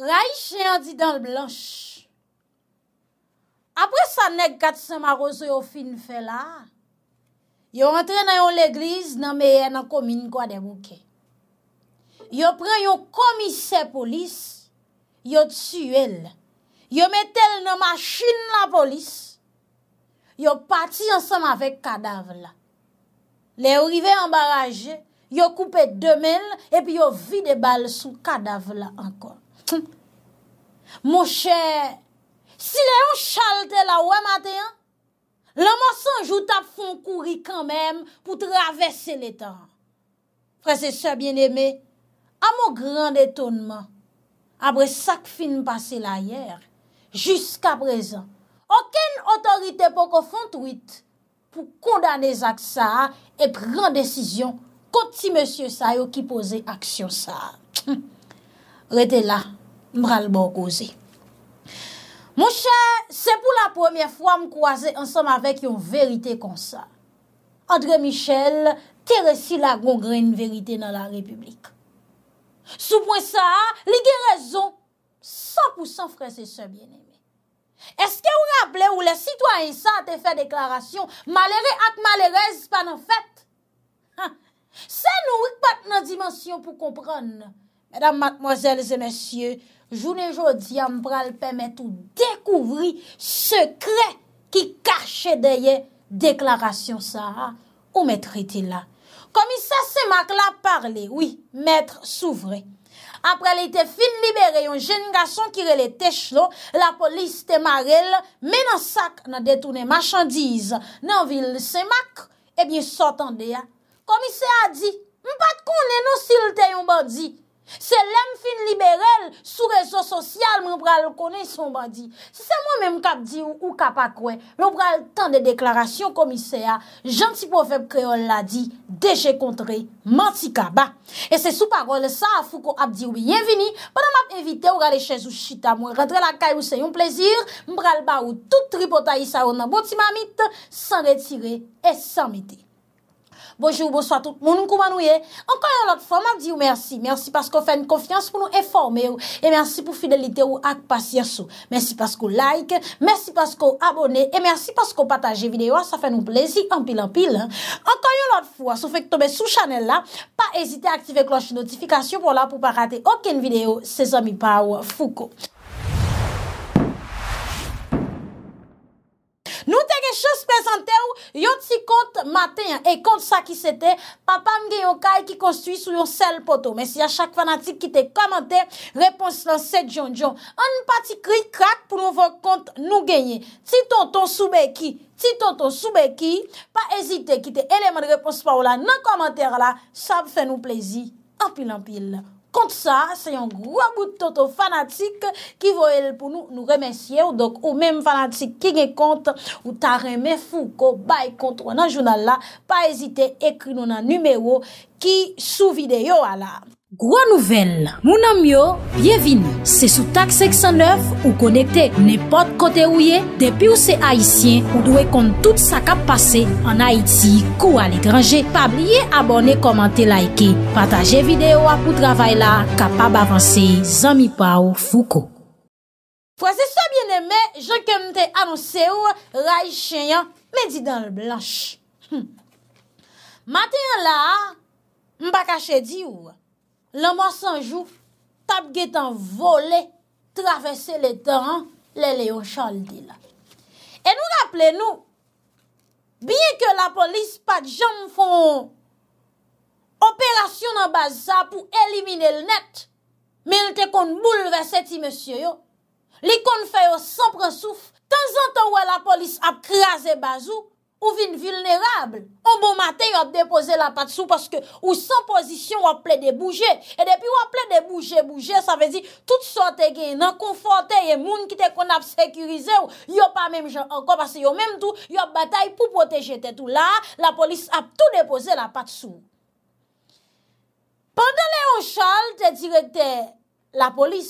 Raiche yon di dan l blanche. Apre sa neg kat seman rozo yo fin fe la, yo rentre nan yon legriz nan meye nan komine kwa de mouke. Yo pren yo komise polis, yo tsu el. Yo metel nan maschin la polis, yo pati ansanman vek kadav la. Le yon rive yon baraje, yo koupe demel, epi yo vide bal sou kadav la ankon. Mou chè, si lè yon chal te la wè matè an, lè monsan jout ap fon kouri kan mèm pou travesse l'étan. Prese sè bienemè, a mou grand etonman, apre sak fin basse la yèr, jysk ap rezan, oken otorite pou kon fon twit, pou kondanez ak sa, e pran desisyon koti monsye sa yo ki pose aksyon sa. Rè te la, m ralbo goze. Mou chè, se pou la pwemye fwa m kwaze ansam avek yon verite konsa. Andre Michel, te resi la gongre yon verite nan la republik. Sou pwen sa, li gè rezon, san pou san frese se biene. Eske ou rable ou le sitwa yon sa te fè deklarasyon, malere at malere zispan an fèt? Ha! Se nou wik pat nan dimensyon pou kompran? Mèdam matmozèl zè mèsyè, Jounen jodi, am pral pemet ou dekouvri sekre ki kache deye deklarasyon sa. Ou mette rete la? Komisa Semak la parle, oui, mette souvre. Apre li te fin libere yon jen nga son kire le tech lo, la polis te marele, menan sak nan detounen machandiz nan vil Semak, ebyen sotande. Komisa a di, mpad konen nou silte yon bandi. Se lem fin liberel sou rezo sosyal mwen bral konen son bandi. Se se mwen men mkabdi ou kapa kwen, mwen bral tan de deklarasyon komise a, janti profep kreol la di, deje kontre, manti kaba. E se sou parol sa a fou kon abdi ou biyevini, banan map evite ou gale chen sou chita mwen, mwen bral bat ou tout tri potayi sa ou nan boti mamit, san retire et san mite. Bonjou, bonsoit tout moun, mkouman ouye. Ankanyon lot fwa, mwen di ou mersi. Mersi paskou fèn konfians pou nou eforme ou. E mersi pou fidelite ou ak pasyans ou. Mersi paskou like, mersi paskou abone. E mersi paskou pataje videyo, sa fèn ou plezi, anpil anpil. Ankanyon lot fwa, sou fèk tobe sou chanel la. Pa ezite aktive kloche notifikasyon pou la pou pa rate oken videyo. Se zami pa ou fouko. Chose prezante ou, yon ti kont Matenyan, e kont sa ki sete Pa pa mge yon kay ki konstui Sou yon sel poto, men si ya chak fanatik Ki te komante, repons lan se djon djon An pati kri krak Pou nou vok kont nou genye Ti tonton soube ki, ti tonton soube ki Pa ezite ki te eleman Repons pa ou la nan komante la Sab fè nou plezi, an pil an pil Kont sa, se yon gwa goutoto fanatik ki vo el pou nou nou remensye ou dok ou men fanatik ki gen kont ou ta remen fou ko bay kont ou nan jounal la, pa ezite ekri nou nan numewo ki sou videyo a la. Gwa nouvel, mounan myo, bienvin, se sou tak 609 ou konekte, ne pot kote ou ye, depi ou se haisyen, ou dwe kont tout sa kap pase, an Haiti, kou al ekranje, pa blye abone, komante, laike, pataje videyo apou travay la, kapab avanse, zami pa ou fuko. Fwa se so bien eme, jok kem te anonse ou, ray chenyan, me di dan l blanche. Hm. Maten la, mba kache di ou. la mwa sanjou, tap getan vole, travese le teran, le leyo chal di la. E nou rapple nou, biye ke la polis pat jan foun operasyon an baza pou elimine l net, men l te kon moule ve seti monsiyo yo, li kon fè yo sapre souf, tan zan tou wè la polis ap kreaze bazou, ou vin vulnerable, bon ou bon maten yo ap depose la pat sou, paske ou san pozisyon wap ple de bouje, e depi wap ple de bouje, bouje, sa vezi, tout sa te gen nan konforte, ye moun ki te kon ap sekurize, yo pa menm jan ankon, paske yo menm tou, yo batay pou poteje te tou, la, la polis ap tou depose la pat sou. Pendan Leon Charles te direte la polis,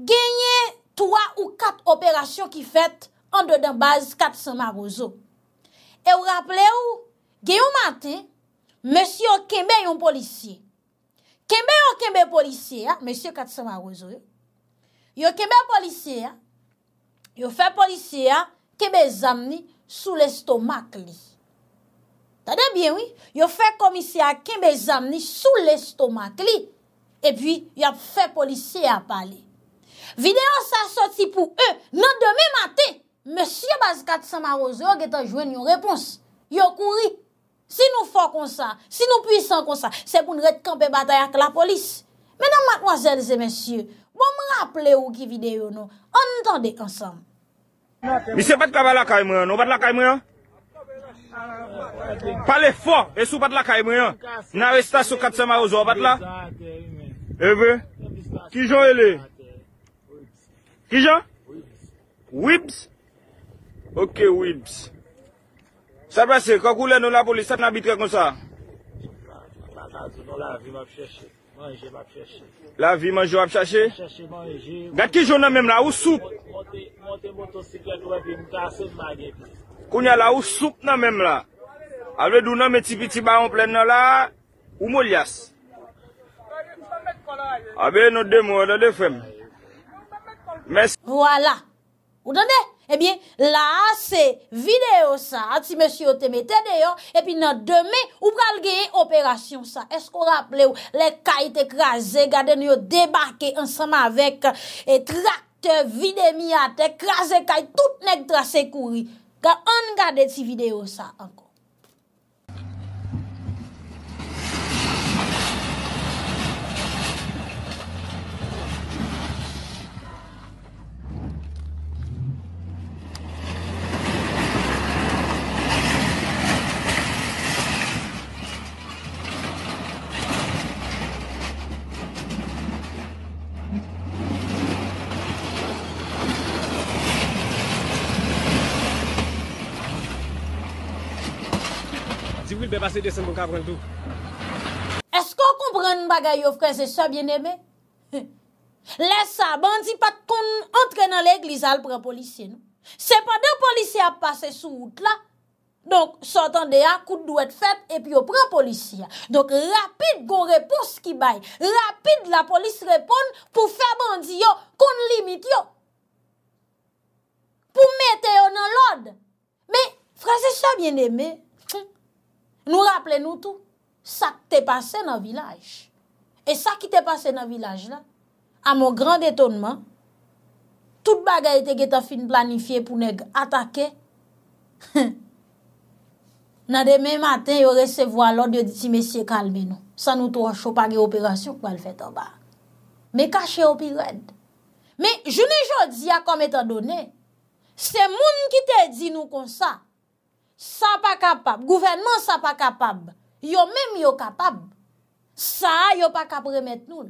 genye 3 ou 4 operasyon ki fet, an do dan baz Katsama Gozo. E ou rappele ou, gen ou maten, Monsi yo kembe yon polisye. Kembe ah, yo kembe polisye ya, Monsi yo Katsama Gozo e, yo kembe polisye ya, yo fe polisye ya, ah, kembe zamni sou lestomak li. Tade bien ou, yo fe komisya kembe zamni sou lestomak li, e pi yo fe polisye ya pale. Videyo sa soti pou e, nan deme maten, Mèsyè baz katsama rozo yo getan jwen yon repons, yo kouri. Si nou fò konsan, si nou pwisan konsan, sepoun retkan pe batay ak la polis. Mèdam matwazèl zè bon, mèsyè, wò mè rapple ou ki videyo nou, an tande ansam. Mise pat kabal la kaymè, nou bat la kaymè? Pale fò, e sou bat la kaymè, nan resta sou katsama rozo, bat la? Evè, ki jò elè? Ki jò? Wibz? Ok, wibs. Sabrasi, kakou lè nou la polis, sat nan bitre kon sa? La vi manjou ap chache. Manjou ap chache. La vi manjou ap chache? Manjou ap chache. Gat ki joun nan menm la, ou soup? Monte motosiklet wè bi, mkase mmanje. Koun ya la ou soup nan menm la? Avedou nan metipitiba an plen nan la, ou mol yas? Abe, nou de mou, nou de fem. Wala, ou do de? Ebyen, la se videyo sa, ti monsi yo te mette deyon, epi nan deme, ou pral geye operasyon sa. Esko raple ou, le kay te kraze, gaden yo debake ansama vek, e trakte, vide miyate, kraze kay, tout nek trase kouri. Ka an gade ti videyo sa, anko. se desen moun kavran tou. Esko kompren bagay yo, fran, se sa bien eme? Les sa bandi pat kon entre nan l'eglizal pran polisye, nou? Se pa de polisye a pase sou wout la, donk, sotan de akout dou et fèp, epi yo pran polisye. Donk, rapide kon repos ki bay. Rapide la polis repon pou fè bandi yo, kon limit yo. Pou mette yo nan l'od. Me, fran, se sa bien eme? Nou rappele nou tou, sa ki te pase nan vilaj. E sa ki te pase nan vilaj la, a moun grand etonman, tout bagay te geta fin planifiye pou neg atake, nan demen matin yo resevo alon yo diti, mesye kalme nou, sa nou tou a chopa ge operasyon kwa l fete ba. Me kache operade. Me jounen joun diya kom eta done, se moun ki te di nou konsa, Sa pa kapab. Gouvernman sa pa kapab. Yo mèm yo kapab. Sa yo pa kap remèt nou.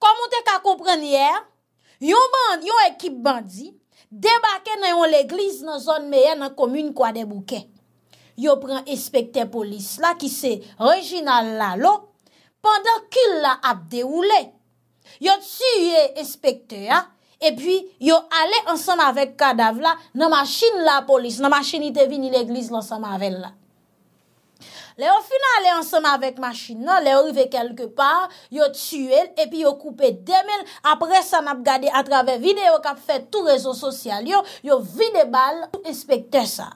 Kom mwen te ka kompren yè. Yo ekip bandi debake nan yon l'eglise nan zon mèyè nan komyne kwa debouke. Yo pren espekte polis la ki se reji nan la lo. Pendan kil la ap de oule. Yo tsu ye espekte ya. E pi yo ale ansem avek kadav la, nan machin la polis, nan machin ite vini l'eglis l'ansem avek la. Le yo fina ale ansem avek machin la, le yo rive kelke par, yo tsu el, epi yo koupe demel, apre sa map gade atrave video kap fet tou rezo sosyal yo, yo vide bal, yo inspekte sa.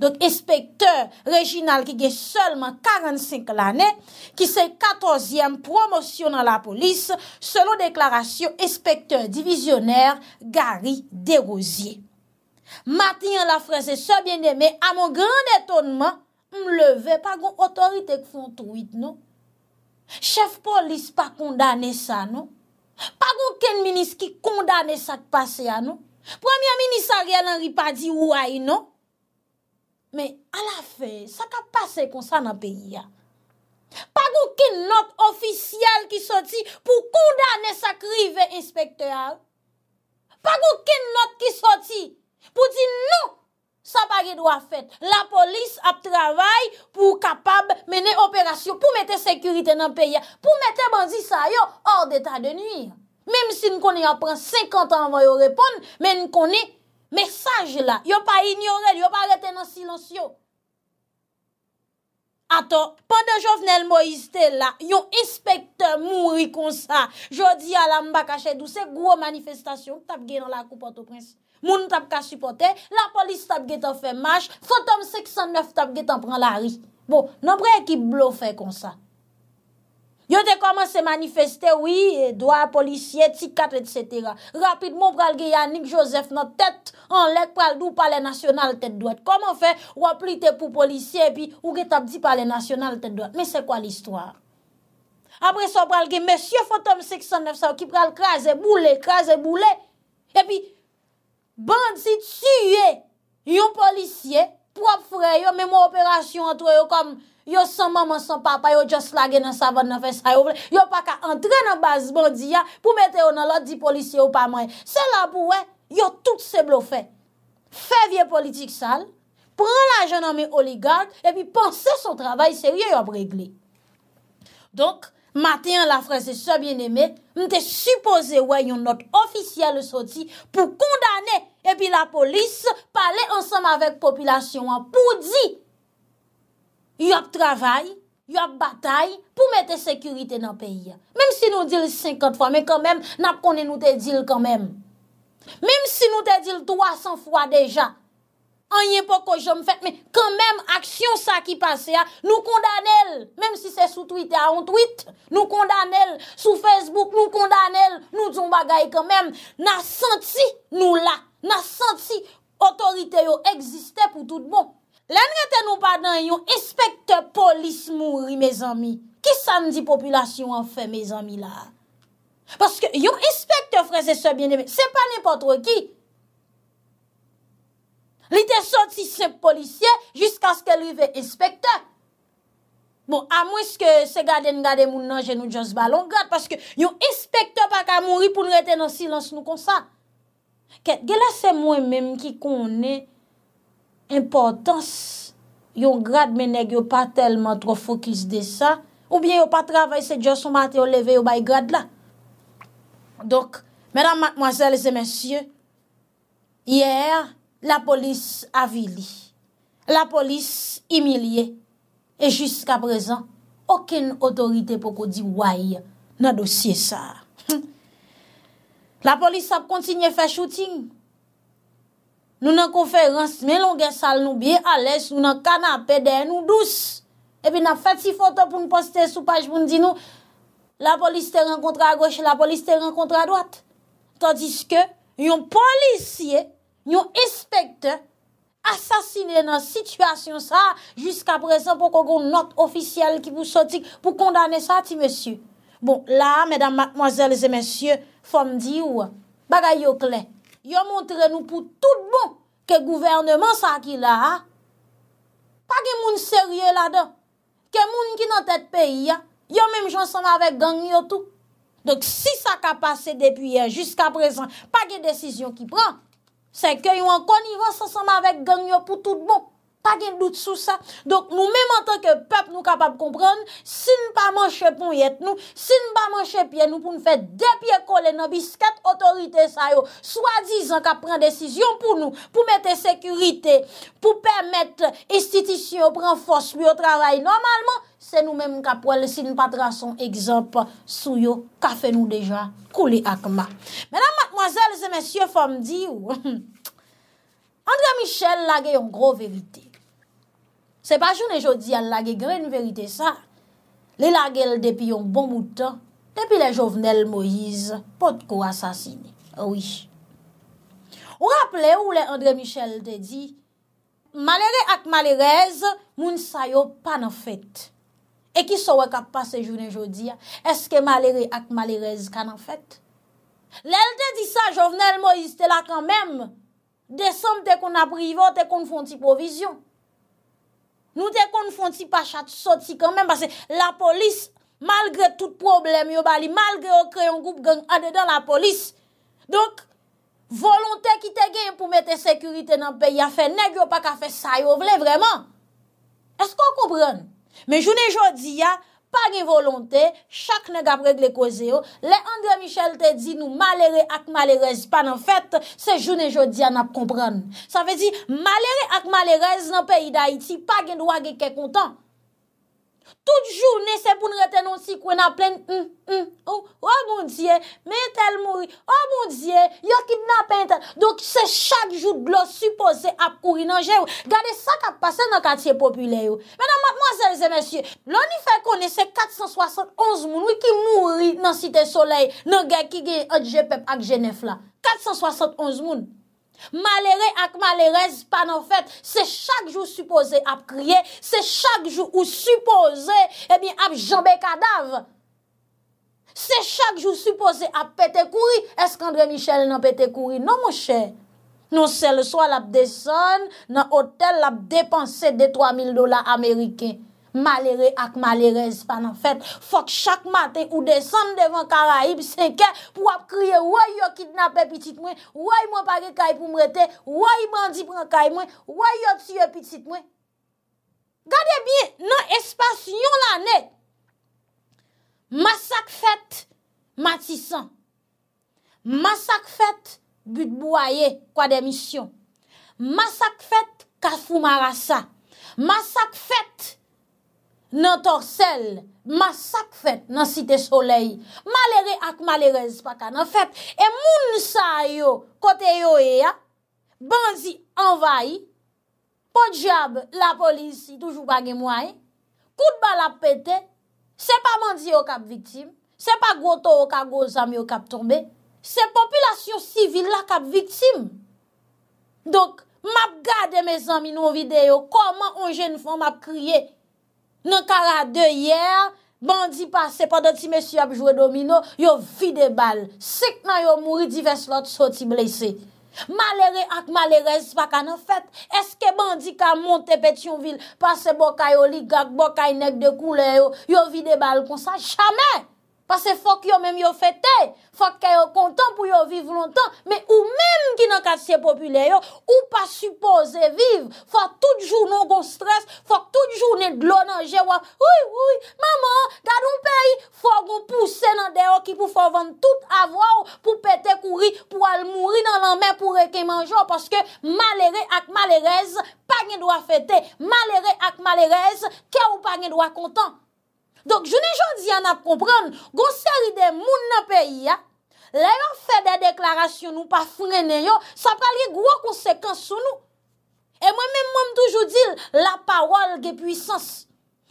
Donk, Especteur Reginald ki ge selman 45 l'anè, ki se 14e promosyon nan la polis, selon deklarasyon Especteur Divisionnaire Gary Derosier. Matin an la freze se bien demè, a mon grand etonman, m leve pa goun otoritek foun truit, nou? Chef polis pa kondane sa, nou? Pa goun ken minis ki kondane sa k pase ya, nou? Premier minis a rialan ripa di ouay, nou? Men, non, a la fe, sa ka pase konsan nan peya. Pa goun ken not ofisyal ki soti pou koudan ne sakri ve inspektor. Pa goun ken not ki soti pou di nou sa bagi do a fet. La polis ap travay pou kapab mene operasyon pou mette sekurite nan peya. Pou mette bandi sa yo or de ta de nui. Mem si nou konen apren 50 an vwa yo repon, men nou konen 50. Mersaj la, yon pa ignorel, yon pa retenan silansyo. Aton, pandan jovnel Moïse te la, yon inspektor mouri konsa. Jodi ala mbakache douse, gwo manifestasyon, tapge nan la koupoto konsa. Moun tapka supporte, la polis tapge tan fe mash, Fotom 609 tapge tan pran la ri. Bon, nan pre ekip blo fe konsa. Yo te koman se manifeste, wii, doa, polisye, tikat, et cetera. Rapidmou pralge Yannick Joseph, nou tet, an lek pral dou pale nasyonal, tet doit. Koman fe, wap li te pou polisye, pi, ou get ap di pale nasyonal, tet doit. Me se kwa l'histoire? Abre so pralge, M. Fotom 690, ki pral kraze boule, kraze boule, e pi, band si tsuye, yon polisye, prop fre, yo mèmou operasyon, an to yo kom, yo san maman, san papa, yo just slaggen nan sa vod nan fè sa yo vle, yo pa ka antren nan baz bandiya pou mette yo nan lot di polisye yo pa manye. Se la pou we, yo tout se blo fè. Fè vie politik sal, pran la jen ame oligard, epi panse son travay, se rye yo bregle. Donk, maten la frese se bien eme, mte suppose we yon not ofisye le soti pou kondane epi la polis, pale ansam avèk popilasyon wè, pou di yo ap travay, yo ap batay, pou mette sekurite nan peyi ya. Mem si nou dil 50 fwa, men kon men, nap konen nou te dil kon men. Mem si nou te dil 300 fwa deja, an yenpo ko jom fet, men kon men, aksyon sa ki pase ya, nou kondanel, men si se sou tweet ya, nou kondanel, sou facebook, nou kondanel, nou diyon bagay kon men, nan senti nou la, nan senti otorite yo egziste pou tout bon. Len reten nou padan, yon espekte polis mouri, me zami. Ki san di populasyon an fe, me zami la? Paske, yon espekte freze se bine, se pa nipotro ki. Li te soti se polisye, jiskanske li ve espekte. Bon, a mwen se gade n gade moun nanjen nou jons balon, gade, paske, yon espekte pa ka mouri pou n reten nan silans nou konsan. Kè, gè la se mwen mèm ki konen impotans yon grad menèk yo pa telman tro fokis de sa, oubyen yo pa travay se Djosou Maté yo leve yo bay grad la. Dok, mèdam matmoazèles e mèsyè, yè, la polis avili. La polis imilie. E jisk aprezan, oken otorite poko di waye nan dosye sa. La polis ap kontinye fè choutinj. Nou nan konferans men longen sal nou biye, ales nou nan kanapè den nou dous. Epi nan fati foto pou nou poste sou page pou nou di nou, la polis te renkontre a goche, la polis te renkontre a doat. Tandis ke, yon polisye, yon espekte, asasine nan situasyon sa, jiska presen pou koko not ofisyel ki pou sotik, pou kondane sa ti, monsye. Bon, la, medan, mwazelze, monsye, fom di ou, bagay yo klenk. Yo montre nou pou tout bon ke gouvernement sa ki la ha. Pa ki moun serye la dan. Ke moun ki nan tet peyi ya. Yo menm jansan avèk ganyo tou. Dok si sa ka pase depuyen jusqu'a prezant. Pa ki desisyon ki pran. Se ke yon kon yon sansan avèk ganyo pou tout bon. Pa gen dout sou sa. Don nou menmantan ke pep nou kapab kompran, sin pa manche pou yet nou, sin pa manche piye nou pou nou fet depye kole nan bisket otorite sa yo, swa dizan ka pren desisyon pou nou, pou mette sekurite, pou permette istitisyon pren fos mi yo travay. Normalman, se nou menm ka pou el sin patra son ekzamp sou yo, ka fe nou deja kou li akma. Menan matmoazel se mensyen fom di, André Michel la gen yon gro verite. Se pa jounen jodi al lage grene verite sa, li lage el depi yon bon moutan, depi le jovenel Moïse, pot kou asasine. Ah ou rappele ou le Andre Michel te di, malere ak malerez, moun sayo panan fet. E ki sowek ak pase jounen jodi, eske malere ak malerez kanan fet? Le el te di sa, jovenel Moïse, te la kanmem, de sanm te kon aprivo, te kon fonti provizyon. Nou de kon fwonsi pa chat soti kanmen, basè la polis, malgre tout problem yo bali, malgre yo kre yon goup gang ade dan la polis, donk, volon te ki te gen pou mete sekurite nan pe, ya fe neg yo pa ka fe sa yo, vle vreman. Esko kou koubran? Men jounen jodi ya, pa gen volonte, chak ne gam regle koze yo, le Andre Michel te di nou malere ak malerez, pa nan fet, se joun e joudia nap kompran. Sa vezi, malere ak malerez nan peyi da iti, pa gen wage ke kontan. Tout joun, Kwen ap plen m, mm, m, mm, o oh, O oh, moun diye, men tel mouri oh, O e moun diye, yo ki dna pen tel Donk se chak jout glos Supose ap kouri nan jè ou Gade sa kap pase nan katye popule ou Menan mwazèzè mèsyè Lò ni fè konè se 471 moun Ou ki mouri nan site solei Nan gè ki gen Adjepèp ak Genèf la 471 moun Malere ak maleres pa nan fet, se chak jou suppose ap kriye, se chak jou ou suppose eh ap jambe kadav, se chak jou suppose ap pete kouri, esk Andre Michel nan pete kouri, nan mouche, non, nan sel swal ap desen, nan hotel ap depanse de 3000 dola Amerikeen. Malere ak malere espan an fèt. Fòk chak mate ou desan devan karaib senke pou ap kriye woy yo kidnapè pitit mwen, woy mwen pake kay pou mwete, woy mandi pran kay mwen, woy yo tsyè pitit mwen. Gade biye nan espasyon lanè. Masak fèt matisan. Masak fèt butbouaye kwa demisyon. Masak fèt kafou marasa. Masak fèt... nan torsel, masak fet nan site solei, malere ak malere spaka nan fet, e moun sa yo, kote yo e ya, bandi envayi, podjab la polisi, toujou bagi mwai, kout bal apete, se pa bandi yo kap viktim, se pa goto yo ka gozami yo kap tombe, se popilasyon sivil la kap viktim, dok, map gade me zami nou videyo, koman on jen fwa map kriye, Nan kara de yer, bandi pase, padan ti mesi apjwe domino, yo vi de bal. Sik nan yo mouri, divers lot soti blese. Malere ak malere, espaka nan fet, eske bandi ka monte Petionville, pase bokay oligak, bokay nek de koule yo, yo vi de bal konsa chamey. Pase fòk yo mèm yo fète, fòk kè yo kontan pou yo viv lontan, mè ou mèm ki nan katsye populè yo, ou pa suppose viv, fòk tout joun nou gon stres, fòk tout joun nou glonan jè wò, oui, oui, maman, gade un peyi, fòk ou pousse nan deyo ki pou fòvon tout avò, pou pète kouri, pou al mouri nan lan mè, pou reke manjò, pòske malere ak malerez, pa gen do a fète, malere ak malerez, kè ou pa gen do a kontan. Donk, jouni joun di an ap kompran, goun seri de moun nan peyi ya, le yon fe de deklarasyon ou pa frene yo, sa pral ye gwo konsekans sou nou. E mwen men moun toujou dil, la pa wal ge pwisans.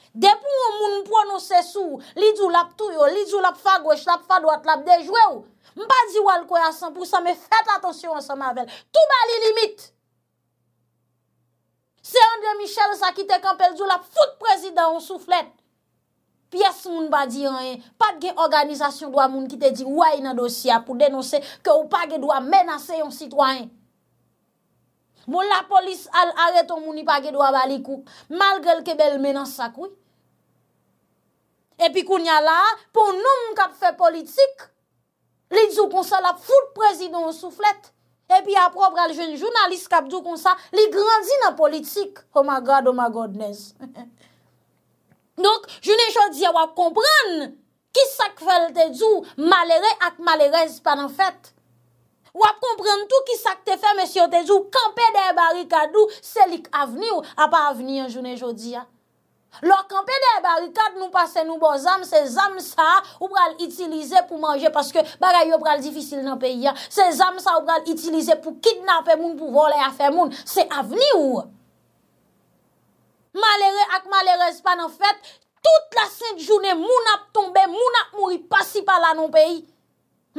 Depou moun moun pwono se sou, li djoulap tou yo, li djoulap fa gwech, lap fa dwat, lap dejwe yo. Mpa di wal kwe asan pou sa, me fet l'atensyon an sa mavel. Tou ba li limit. Se André Michel sa ki te kampel, djoulap fout prezident ou sou flet. Pi es moun ba di an en, pa gen organizasyon dwa moun ki te di waye nan dosya pou denonse ke ou pa gen dwa menase yon sitwany. Moun la polis al areton mouni pa gen dwa balikou, mal gel ke bel menase sa kouy. Epi kou nyal la, pou nou moun kap fe politik, li djou konsa la foud prezidon souflet, epi apropre al jounalist kap djou konsa, li grandin nan politik, o oh magad o oh magodnes. Donk, jounen jodia wap kompran ki sak fèl te djou malere ak malere zpan an fèt. Wap kompran tou ki sak te fèm e syo te djou kampe de barikadou selik aveni ou ap aveni an jounen jodia. Lò kampe de barikad nou pase nou bo zam se zam sa ou pral itilize pou manje paske bagay yo pral difisil nan peyi an. Se zam sa ou pral itilize pou kidnapè moun pou volè a fè moun. Se aveni ou ou. Malere ak malere se pa nan fet, tout la sent jounen moun ap tombe, moun ap mouri pasi pala nan peyi.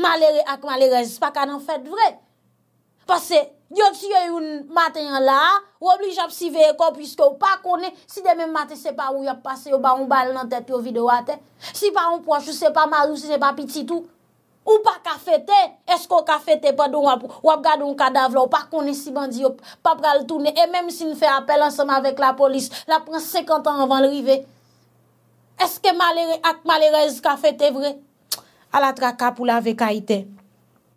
Malere ak malere se pa kanan fet vre. Pase, diyon si yo yon maten yon la, wobli jap si veyekon pwiske w pa konen, si demen maten se pa woyap pase, yo ba yon bal nan tet, yo vide wate. Si pa yon pochou, se pa marou, se pa pititou. Ou pa ka fete, esko ka fete pa dou wap gado yon kadav la, ou pa konisi bandi, ou pa pral toune, e menm sin fè apel ansèm avèk la polis, la pran 50 an avan l'rive. Eske ak malerez ka fete vre, ala traka pou la vè ka ite.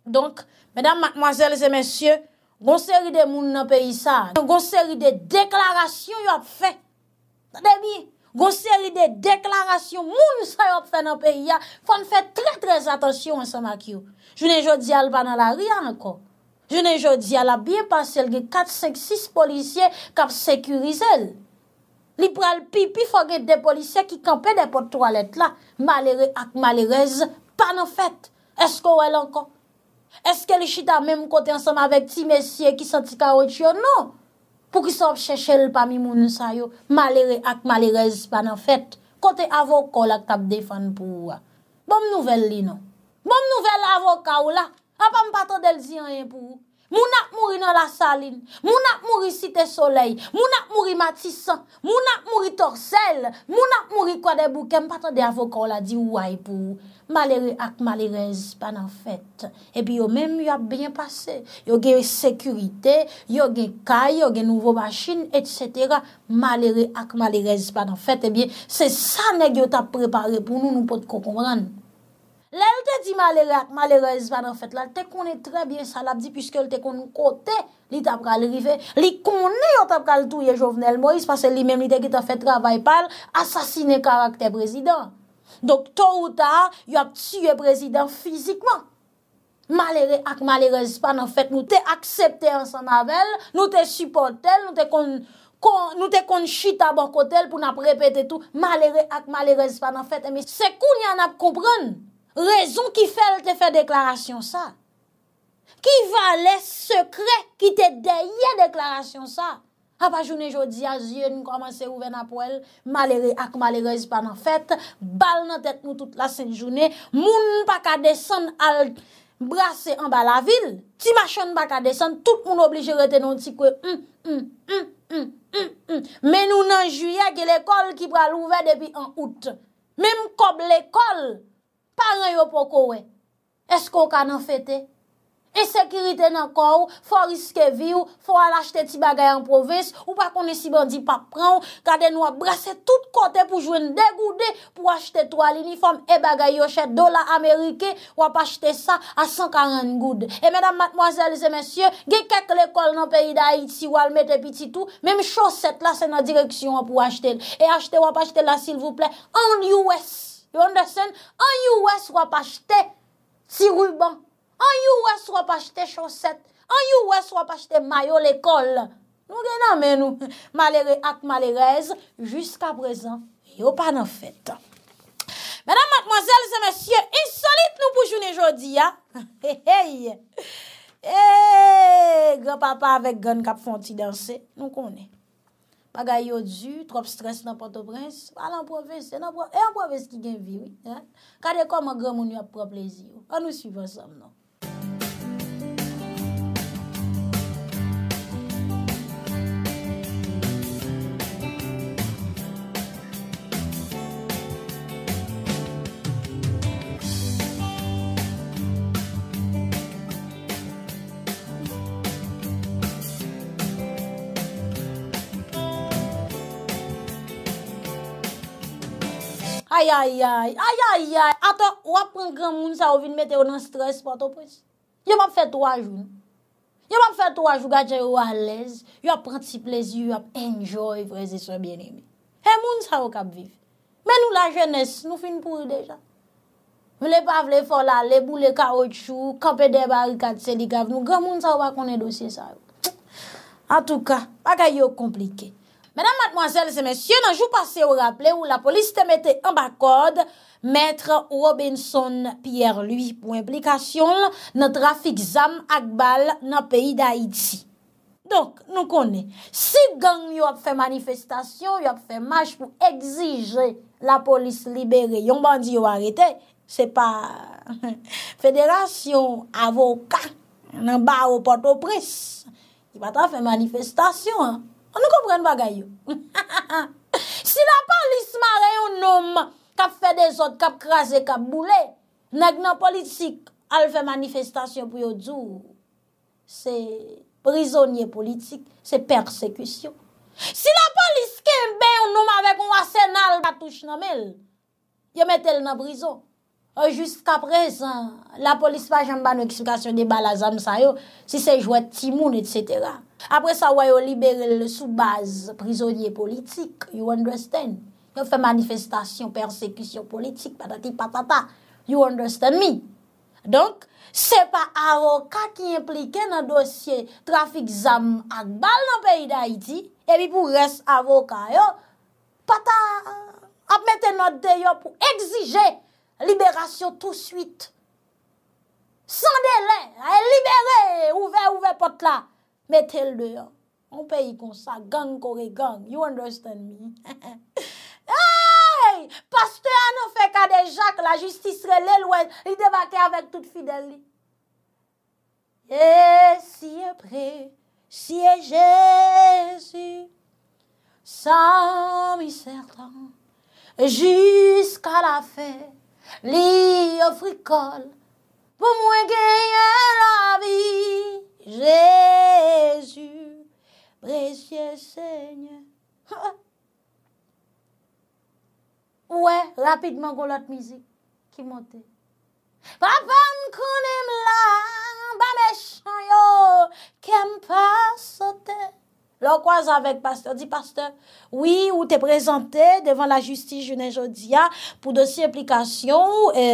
Donk, mèdam, mwazèlzè, mèsyè, gonsèri de moun nan peyi sa, gonsèri de deklarasyon yop fè, ta debi? Gose li de deklarasyon moun ou sayot fè nan peyi ya, fòn fè trè trèz atensyon anseman ki yo. Jounen jodi al banan la riyan anko. Jounen jodi al ap bien pasel ge kat 5-6 polisye kap sekurizel. Li pral pi pi fòn ge de polisye ki kampe de pot toalet la, malere ak malerez panan fèt. Esko ou el anko? Eske li chita mèm kote anseman avèk ti mesye ki santi ka ou tiyo? Non! pou ki sop chèchèl pa mi moun sa yo, malere ak malerez pa nan fèt, kote avokòl ak tap defan pou ou a. Bom nouvel li nan. Bom nouvel avokòl a. A pa m pato del ziyan yon e pou ou. Moun ap mouri nan la salin, moun ap mouri site soleil, moun ap mouri matisan, moun ap mouri torsel, moun ap mouri kwa de bouken patan de avokan la di ouay pou. Malere ak malerez banan fet. E pi yo menm yo ap benyap pase, yo gen sekurite, yo gen kay, yo gen nouvo bashin, etsetera, malere ak malerez banan fet. E biye, se sa neg yo tap prepare pou nou nou pot kokomran. Lè l te di malere ak malere espan an fèt. Lè te kone tre bie salabdi pwiske l te kone kote li tabkal rive. Li kone yo tabkal tou ye jovenel mwoy. Se fase li mèm li te ki ta fèt travay pal, asasine karak te prezident. Dok to ou ta, yo ap tsyye prezident fizikman. Malere ak malere espan an fèt. Nou te aksepte ansan avèl. Nou te supportel. Nou te kon chit abakotel pou nap repete tou. Malere ak malere espan an fèt. Se koun yon ap kompran. Rezon ki fel te fe deklarasyon sa. Ki va ah, ah, ah, le sekre ki te deye deklarasyon sa. Ha pa jounen jodi azyen nou komanse ouve na poel. Malere ak malerez panan fet. Bal nan tet nou tout la sen jounen. Moun pa ka desen al brase an ba la vil. Ti machan pa ka desen tout moun oblige retenon ti kwe. Men nou nan juye ki le kol ki pral ouve depi an out. Men mkob le kol. Paran yo pou kowe, esko ka nan fete? E sekirite nan kou, fwa riske viw, fwa al ashte ti bagay an provins, ou pa konen si bandi pa pran, kade nou a brase tout kote pou jwen degoude, pou ashte to al uniform e bagay yo chet do la Amerike, wap ashte sa a 140 goud. E medan matmoazelze mensyo, ge kek le kol nan peri da Haiti, wal met epi ti tou, mem choset la se nan direksyon wap ou ashte. E ashte wap ashte la sil vouple, an yowes. Yon desen, an yon wè swa pa jte, ti roul ban. An yon wè swa pa jte chanset. An yon wè swa pa jte mayo l'ekol. Nou genan men nou, malere ak malerez, jusqu'a prezant, yo pa nan fèt. Mèdam matmozèl, se mèsyè insolite nou pou jounen jodi, ya. Hey, hey, hey. Hey, gè papa avèk gèn kap fonti dansè, nou konè. Pagay yo dju, trop stres nan patoprens, alan pove se nan pove, e an pove se ki genvi. Kade kon man gen moun yo ap prop lezi yo, an nou suivansam nan. Ayayay, ayayay, ato, wap pran gran moun sa ou vin mette ou nan stres pato pou isi. Yo wap fet wajou. Yo wap fet wajou gache yo walez, yo wap pran si plezi, yo wap enjoy vreze sou bien emi. Hey moun sa ou kap viv. Men nou la jenese, nou fin pou ou deja. Vle pa vle fola, le boule ka o chou, kap e debar kat sedikav nou, gran moun sa ou wap konen dosye sa ou. An tou ka, wak a yo komplike. Madame, mademoiselles et messieurs, nanjou passe ou rappele ou la polis te mette an bak kode, mette Robinson Pierre lui pou implikasyon nan trafik zam ak bal nan peyi da Haiti. Donk, nou konen, si gang yon ap fe manifestasyon, yon ap fe match pou exige la polis libere, yon bandi ou arete, se pa fedelasyon avoka nan bar ou porto pres, yon patan fe manifestasyon, yon patan fe manifestasyon, An nou kompren bagay yo. Si la polis mare yon nom kap fede zot, kap krasi, kap boule, nag nan politik, al fe manifestasyon pou yo djou, se prizonye politik, se persekusyon. Si la polis kembe yon nom avek yon asenal patouche nan mel, yo metel nan prizon. O, e just ka prez, la polis pa jen ban o eksplikasyon de balazan sa yo, si se jwet timoun, etc., apre sa wè yo libere le soubaz prizonye politik. You understand? Yo fè manifestasyon, persekisyon politik, patati patata. You understand mi? Donk, se pa avoka ki implike nan dosye trafik zam akbal nan peyi da iti, epi pou res avoka yo, patata apmete nan deyo pou exije liberasyon tout suite. San dele, libere ouve ouve potla. Metel de an, an peyi kon sa, gang kore gang. You understand me? Hey! Paste an an fe ka deja ke la justis re le lwen, li debake avèk tout fideli. E si e pre, si e jesu, sa mi serran, e jiska la fe, li frikol, pou mwen genye la bi. Jésus, précie Seigneur. Ouè, lapidman go lòt mizi ki mwote. Pa pa mkounim la, ba me chanyo, kem pa sote. Lòk waz avèk, pasteur, di pasteur. Ouè, ou te prezante devan la justi jounen jodia pou dosi aplikasyon. Ouè,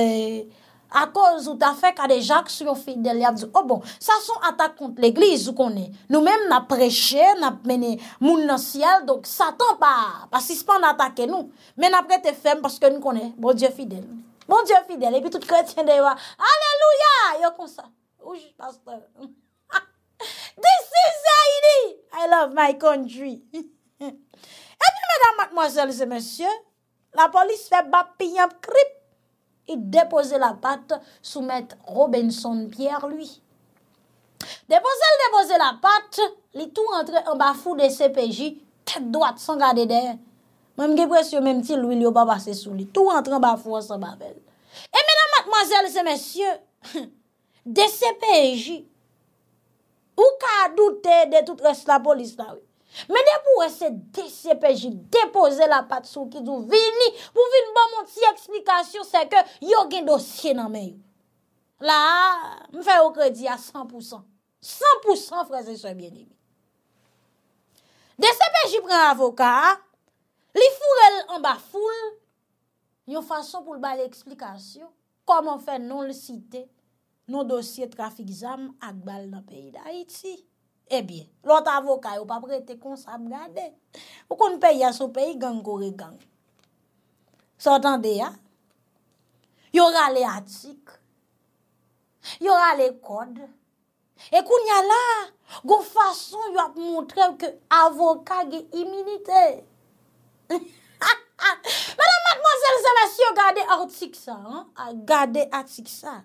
ouè. A koz ou ta fèk a de jak sou yon fidèl yadzou. O bon, sa son atak kont l'eglize ou konè. Nou mèm na preche, na mène moun nan syel. Dok sa tan pa, pa sispan na atake nou. Men apre te fèm paske nou konè. Bon dieu fidèl. Bon dieu fidèl. Epi tout kretien dewa. Alleluya! Yo konsa. Ou jis pastor. This is Zayini. I love my country. Epi mèdame, mèdame, mèdame, mèdame, mèdame, mèdame, mèdame, mèdame, mèdame, mèdame, mèdame, mèdame, mèdame I depoze la pat soumet Robinson Pierre, lui. Depoze l depoze la pat, li tou entre an bafou de CPJ, tek doat san gade de. Mwen mge prese yo menm ti l wili yo bavase sou, li tou entre an bafou an san bavelle. E menan matmazel se mensyen, de CPJ, ou ka doute de tout resla pou l'islami? Menè pou wè se DCPJ depoze la pat sou ki doun vini pou vin bon moun ti eksplikasyon se ke yon gen dosye nan men yon. La, mwen fè okredi a 100%. 100% freze sou e bjeni. DCPJ pren avoka, li furel an ba foul, yon fason pou l bal eksplikasyon koman fè non l site, non dosye trafik zam ak bal nan peyi da iti. Ebyen, lout avokay ou pa prete kon sa mladen. Ou kon pey ya sou pey gangore gang. Sa otan de ya? Yora le atik. Yora le kod. E koun ya la, goun fason yop montre w ke avokay ge iminite. Mwen an matman sel seve si yo gade atik sa. Gade atik sa.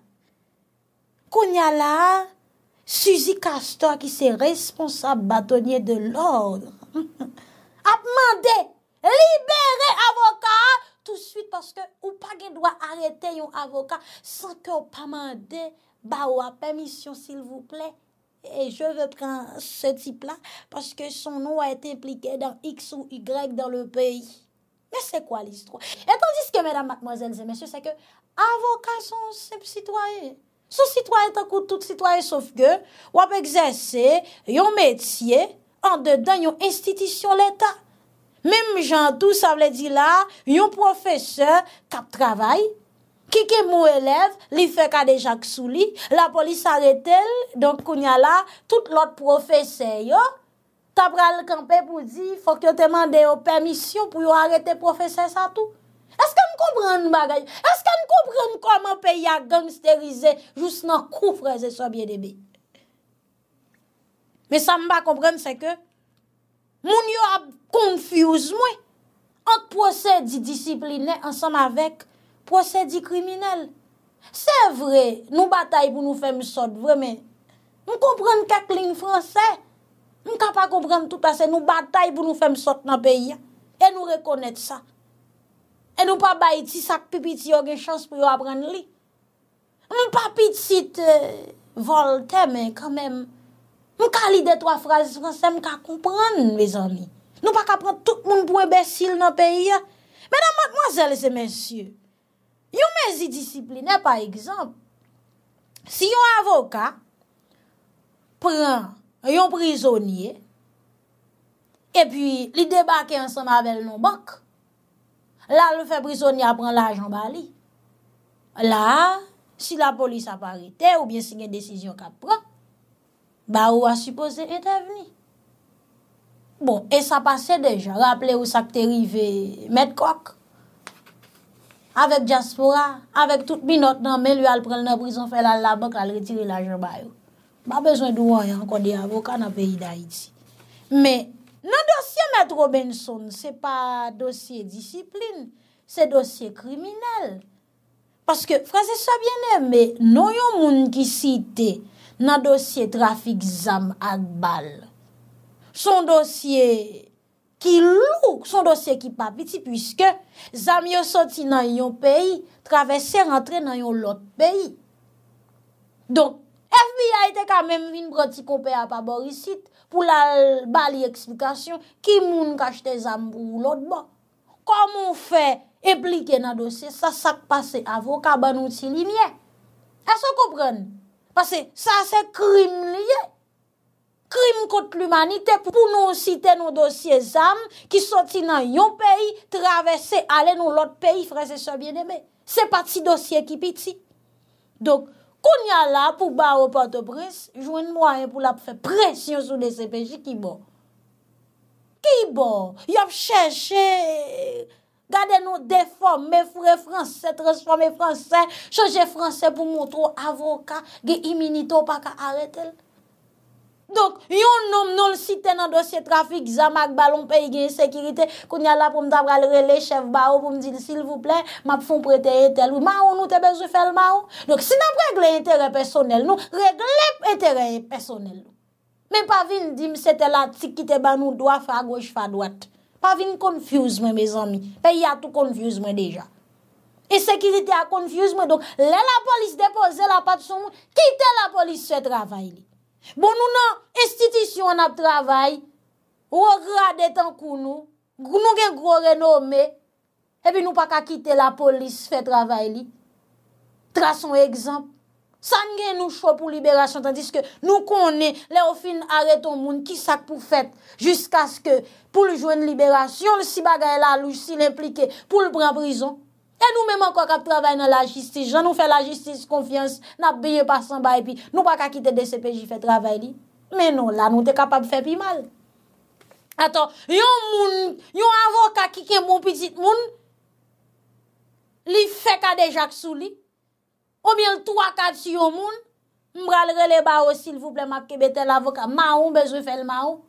Koun ya la, Suzy Castor, ki se responsable batonye de l'ordre, ap mande, libere avokal, tout suite paske ou pa gen do a arete yon avokal, sanke ou pa mande, ba ou ap emisyon sil vouple, e je ve pren se tip la, paske son nou a ete implike dan x ou y dan le peyi. Me se kwa listro? Et tandis ke, mèdam, matmozen, zè, mèsyo, se ke avokal son sepsitoye, Sou sitwaye takou tout sitwaye souf ge, wap egzese yon metye an dedan yon institisyon l'Etat. Mem jantou sa vle di la, yon profese kap travay, ki ke mou elev, li fe ka de jak souli, la polis arete l, donkoun ya la, tout lot profese yo. Tabral kanpe pou di, fok yo temande yo permisyon pou yo arete profese sa tout. Eske an komprende bagay? Eske an komprende koman peyi a gangsterize jous nan kou fraze sobyedebe? Me sa mba komprende se ke moun yo a konfuse mwen ant prosèdi disipline ansan avèk prosèdi kriminel. Se vre, nou batay pou nou fèm sot vremen. M komprende kak ling franse. M kapak komprende tout ase. M nou batay pou nou fèm sot nan peyi a e nou rekonnet sa. E nou pa bay ti sak pipi ti yo gen chans pou yo apren li. Mou pa pitit eh, volte men kanmen. Mou ka li de twa frazi franse, mou ka kompran, me zoni. Mou pa kapran tout moun pou e besil nan peyi ya. Menan, mademoiselles et messieurs, yon mezi disipline, pa ekzamp, si yon avoka pren yon prizonye, e pi li debake ansan avèl nou bok, La, le fe prison ya pran la ajan bali. La, si la polis a parite ou bien si gen desisyon ka pran, ba ou a suppose ete veni. Bon, e sa pase deja. Raple ou sakte rive Medcock, avek Jaspora, avek tout binot nan, men lui al pran le prison fe la laban kal retiri la ajan bali. Ba bezwen dou wanyan kwa di avokan apayi da iti. Men, Nan dosye Maître Robinson, se pa dosye disipline, se dosye kriminel. Paske, franse sa biene, me, nou yon moun ki site nan dosye trafik zam akbal. Son dosye ki louk, son dosye ki papiti, pwiske zam yo soti nan yon peyi, travese rentre nan yon lot peyi. Don, FBI te kamem vin broti kope apaborisite, pou la bali eksplikasyon, ki moun kache te zam pou lot ba. Komon fe, eplike nan dosye, sa sak pase avoka banouti linye. Eso kou pren? Pase, sa se krim linye. Krim kote l'umanite, pou nou site nou dosye zam, ki soti nan yon peyi, travese ale nou lot peyi, freze so bien ebe. Se pati dosye ki piti. Dok, Koun ya la pou ba ou pote bris, jwen mwa yon pou la pou fè presyon sou de sepeji kibor. Kibor, yon chè chè, gade nou deforme, fure franse, transforme franse, chè chè franse pou mwotro avoka, ge iminito pa ka aretel. Donk, yon noum nou si te nan dosye trafik, zamak balon pe yi genye sekirite, kon yal la pou m dabral rele chef ba ou pou m din, sil vouple, map fon preteye tel ou. Ma ou nou te bezou fel ma ou? Donk, si nan pregle yon terey personel nou, regle yon terey personel nou. Men pa vin dim se te la tik ki te ban nou doa fa goj fa doat. Pa vin konfuzme, me zanmi. Pe yi a tou konfuzme deja. E sekirite a konfuzme, donk, le la polis depoze la pat sou moun, kite la polis se travay li. Bon nou nan estitisyon an ap travay, rograd etan kou nou, nou gen gro renome, epi nou pa ka kite la polis fe travay li. Trason ekzamp, san gen nou chou pou liberasyon, tandis ke nou konen leofin areton moun ki sak pou fet, jiska sk pou ljouen liberasyon, si bagay la lou si l'implike pou lbran prizon. E nou menman kon kap travay nan la jistis, jan nou fe la jistis, konfians, nap beye pa san baye pi, nou pa kakite de sepeji fe travay li. Menon, la nou te kapab fe pi mal. Aton, yon avoka ki ke moun pitit moun, li fe ka de jak sou li, ou mienl 3-4 yon moun, mbral rele baro sil vouple mak ke bete l'avoka, moun bezwe fel moun.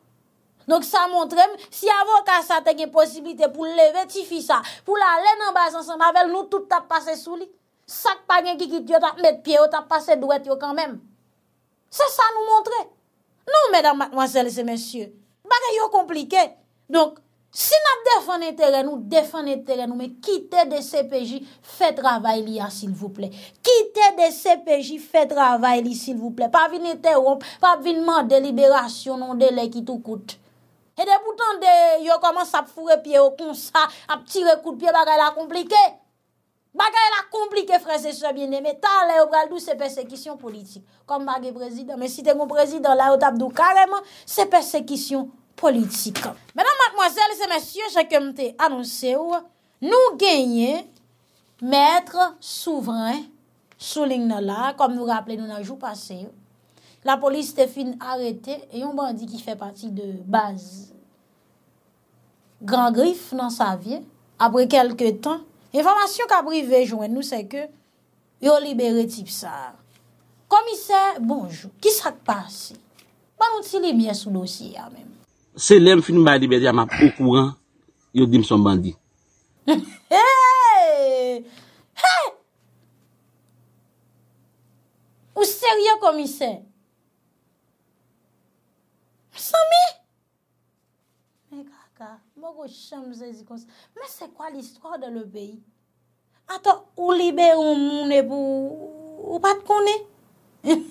Donk sa montre, si avokat sa te gen posibilite pou leve, ti fi sa. Pou la lè nan basan san mavel, nou tout tap pase sou li. Sak pa gen ki ki t'yo tap met piye, ou tap pase dwet yo kanmen. Sa sa nou montre. Nou, mèdame, mwansèle, se mèsyè, baka yo komplike. Donk, si nap defan etere nou, defan etere nou, mè kitè de CPJ, fè travay li asil vouple. Kitè de CPJ, fè travay li asil vouple. Pa vin etere, pa vin man deliberasyon, non dele ki tou koute. E de boutan de yo koman sap fure piye okon sa, ap tire kout piye bagay la komplike. Bagay la komplike frese se bine, metan le obraldou se persekisyon politik. Kom bagay prezidant, men si te moun prezidant la yo tabdou kareman, se persekisyon politik. Menan matmoazel se mensyon se kemte anonse ou, nou genye metre souven, souling nala, kom nou rappele nou nan jou pase ou, la polis te fin arrete, e yon bandi ki fe pati de baz. Gran grif nan sa vie, apre kelke tan, informasyon ka bri vejwen nou se ke, yo libere tip sa. Komiser, bonjou, ki sa te passe? Banouti libyen sou dosye ya men. Se lem fin ma libere di ama pou kouran, yo dim son bandi. Hey! Hey! Hey! Ou seri yo komiser? Mè kaka, mò gò chèm zè zikons. Mè sè kwa l'histoire de lè beyi? Atò, ou libere ou mounè pou ou pat konè?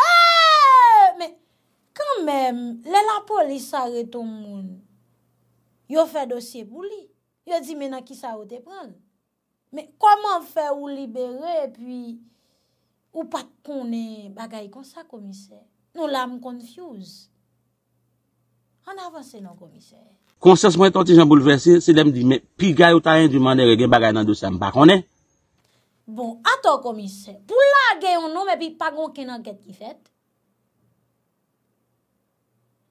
Hey! Mè, kan mèm, lè la polis saret ou moun. Yo fè dosye pou li. Yo di mè nan ki sa ou te pran. Mè, koman fè ou libere e pwi... Ou pat konen bagay konsa komiser? Nou la m konfuse. An avanse nou komiser. Konses mwen ton ti jan bouleverse, se dem di me, pi gay ou tayen di maner e gen bagay nan dosen bakone? Bon, ato komiser, pou la gen yon nou, me pi pa gen anket yon fet?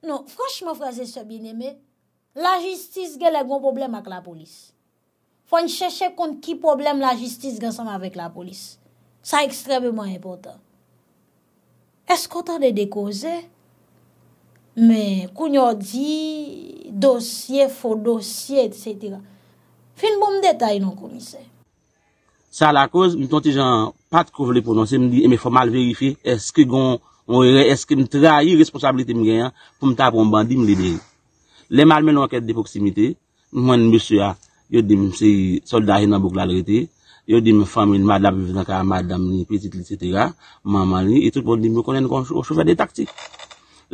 Nou, franchman frase se bineme, la jistis gen le gon problem ak la polis. Foyn cheshe kont ki problem la jistis gen sam avek la polis. Sa ekstremement importan. Eskotan de dekoze, me kounyo di dosye, fò dosye, etc. Fin bom detay non komise. Sa la koz, mi tante jan pat kou vle prononse, mi di, e me fò mal verife, eske gon, on re, eske mi tra yi responsabilite mi gen, pou mta poun bandi, mi le de. Le mal men waket de foksimite, mwen mwesya, yo dim se solda yi nan bok la lreti, Yo di men famin, madame, madame, petit, etc. Maman ni, etout pou di men konen kon choufe de taktik.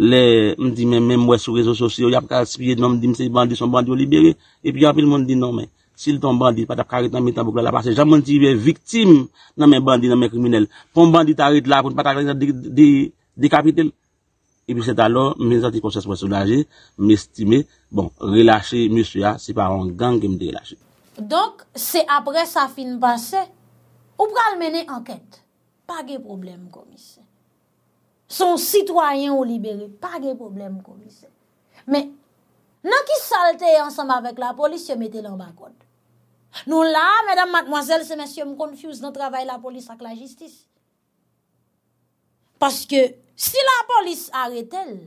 Le, mdi men mwen sou rezo sosyo, yap ka spye nan mdi mse bandi son bandi ou libere. E pi yapil moun di nan men, sil ton bandi patap karit nan men tabouk la la pase, jan moun ti vey viktim nan men bandi nan men kriminel. Pon bandi tarit la pou nan patakri nan de kapitel. E pi set alo, men zati proses wesolaje, mme stime, bon, relache monsu ya, se par an gang ke mde relache. Donk, se apre sa fin pase, ou pral mene anket, pa ge problem komise. Son sitwayen ou liberi, pa ge problem komise. Men, nan ki salte ansam avèk la polis, se mette lan bakot. Nou la, mèdam matmoazel, se mèsyon mkonfuse, nan travè la polis ak la jistis. Paske, si la polis aretel,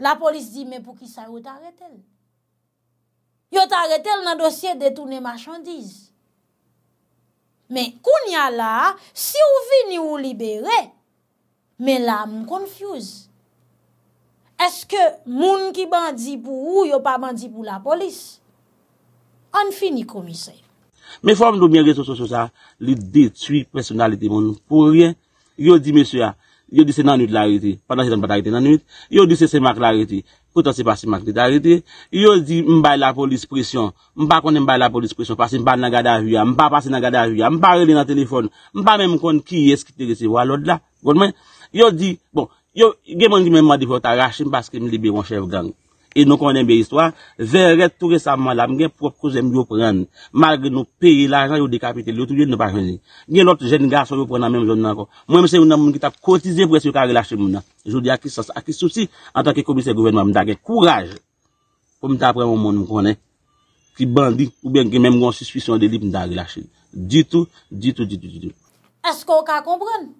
la polis di, men pou ki sa route aretel? Yo tare tel nan dosye detounen machandiz. Men koun ya la, si ou vini ou libere, men la moun konfuse. Eske moun ki bandi pou ou, yo pa bandi pou la polis. An fini komise. Men fòm do mè reso so sa, li detui personalite moun pou rè. Yo di mè so ya, yo di se nanuit la rete, yo di se semak la rete, yo di mbay la polis presyon, mpa konde mbay la polis presyon, fasi mpa nagada huya, mpa pasi nagada huya, mpa rele nan telefon, mpa mwen mkonde ki eskite rete walod la, yo di, bon, yo gemon di men mwa divot a rachin, paske mlibe yon chev gang, E nou konen be histwa, veret tou resaman la mwen gen proprose mwen yo pren, magre nou peye l'ajan yo dekapite, loutou gen nou pa chenye. Gen loutou gen nga son yo pren nan menm joun nan kon. Mwen mwen se yon nan mwen ki ta kotize pou es yo ka relache moun nan. Joun di a kis sosi, a kis sosi, an tanke komise govenman mwen ta gen kouraj, pou mwen ta pren moun moun mwen konen, ki bandi ou ben gen menm yon suspisyon de li mwen ta relache. Di tou, di tou, di tou, di tou. Es kon ka kompren?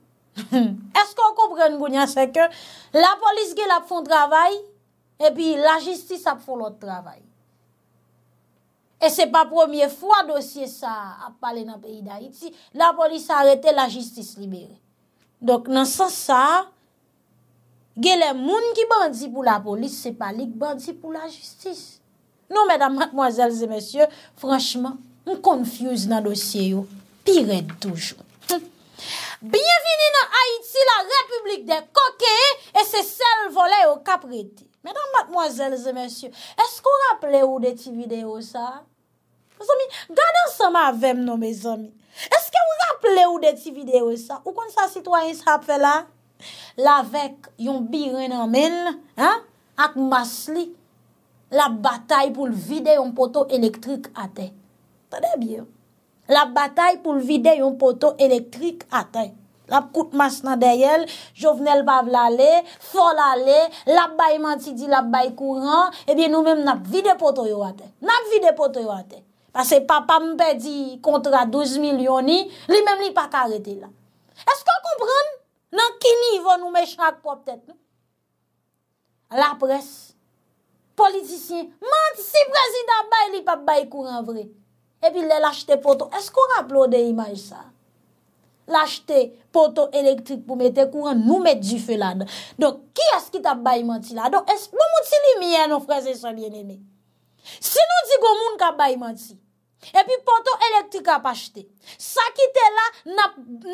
Es kon kompren moun nan se ke la polis gen la pou foun travay? epi la jistis ap foun lot travay. E se pa promye fwa dosye sa ap pale nan peyi d'Haïti, la polis a arete la jistis libere. Dok nan san sa, ge le moun ki bandi pou la polis, se pa lik bandi pou la jistis. Non, medan madmoazelze, monsye, franchman, m konfuse nan dosye yo, piret toujou. Bienveni nan Haïti, la republik de Koke, e se sel vole yo kapreti. Metan batmwazelze mensyo, eske ou raple ou de ti video sa? Zomi, gade ansama avem nou me zomi. Eske ou raple ou de ti video sa? Ou kon sa sitwayen sa apela? La vek yon bi renomen ak masli la batay pou vide yon poto elektrik ate. Tade bi yo? La batay pou vide yon poto elektrik ate. ap kout mas nan deyel, jovenel pa vlalè, folalè, lap bay manti di lap bay kouran, ebi nou mèm nap vide poto yowate. Nap vide poto yowate. Pase papa mpe di kontra 12 milyon ni, li mèm li pa karetè la. Esk an kompran? Nan kini yvon nou mechak po ptèt? La pres, politisyen, manti si prezida bay li pap bay kouran vre. Ebi lè lach te poto. Esk an rapplo dey imaj sa? lache te poto elektrik pou mette kou an nou mette di fe la. Don ki es ki tap bayman ti la? Don es pou mouti li miye nou frese san yene ne? Se nou di goun moun kap bayman ti, epi poto elektrik kap achete, sa ki te la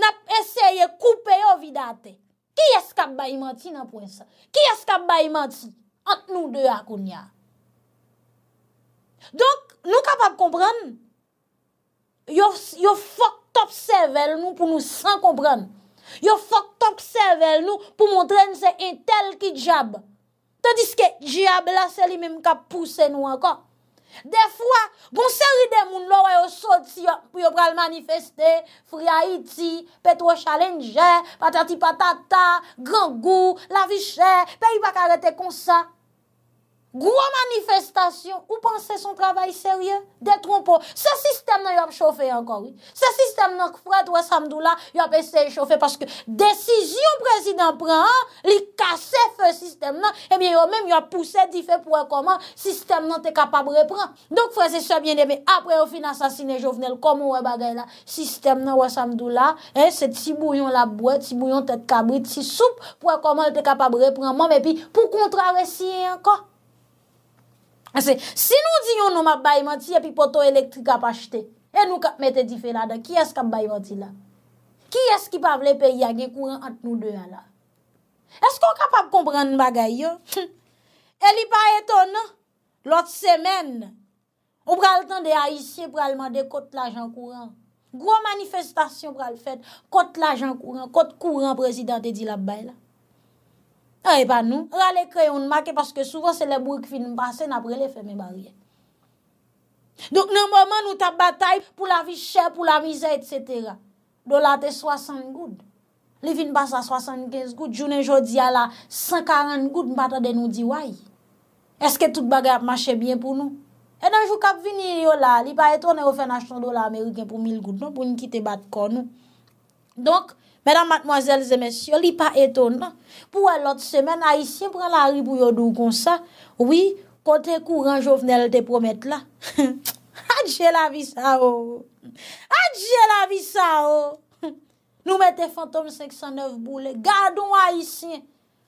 nap eseye koupe yo vida ate. Ki es kap bayman ti nan pwen sa? Ki es kap bayman ti? Ant nou de akoun ya. Don nou kapap kompren? Yo fok Topsevel nou pou nou san kompran. Yo fok topsevel nou pou montren se intel ki djab. Te diske djab la se li menm ka pousse nou anka. De fwa, bon seri de moun lor yo sot si yo pou yo pral manifeste, fri a iti, petro chalenje, patati patata, grangou, laviche, pe yi baka lete konsa. Gwa manifestasyon, ou panse son travay serye? De tronpon. Se sistem nan yo ap chofe ankor. Se sistem nan kou fred, wè samdou la, yo ap eseye chofe, paske desizyon prezident pren an, li kase fè sistem nan, ebyen yo mèm yo ap pousè di fè pou an koman, sistem nan te kapab repren. Donk fè se sebyen debe, apre yo fin asasine jovenel, komon wè bagay la, sistem nan wè samdou la, e se ti bouyon la bwè, ti bouyon tèt kabri, ti soub pou an koman te kapab repren, mè pi pou kontraresye ankon. Asè, si nou di yon nom ap bayman ti epi poto elektrik ap achete, e nou kap mette di fe la da, ki es kap bayman ti la? Ki es ki pa vle pe yagen kouran ant nou deyan la? Eskou kapap komprenn bagay yo? E li pa eto nan, lot semen, ou pral tan de a isye pral mande kote la jan kouran. Gro manifestasyon pral fet, kote la jan kouran, kote kouran prezident te di la bay la. E pa nou, ou alè kre yon makè paske souvan se lè mwou k fin basen apre lè fè mè baryen. Donk nou mwoman nou tap batay pou la vi chè, pou la mizè, etc. Dola te 60 goud. Li fin basa 75 goud. Jounen jodi alè, 140 goud mbata de nou di waj. Eske tout bagè ap mache bien pou nou? E nan mi fou kap vinir yo la, li pa eton e ou fè nach ton dola Ameriken pou 1000 goud. Non pou nkite bat kon nou. Donk, Mèdam matmoazèl zè mèsyò, li pa eton nan. Pouè lòt sèmen a isyè, prèn la ribou yòdou kon sa. Ouwi, kontè kou ran jovnel te promet la. Oh. Adjè la vi sa o. Adjè la vi sa o. Nou mètè fantom 509 boule. Gàdou an a isyè.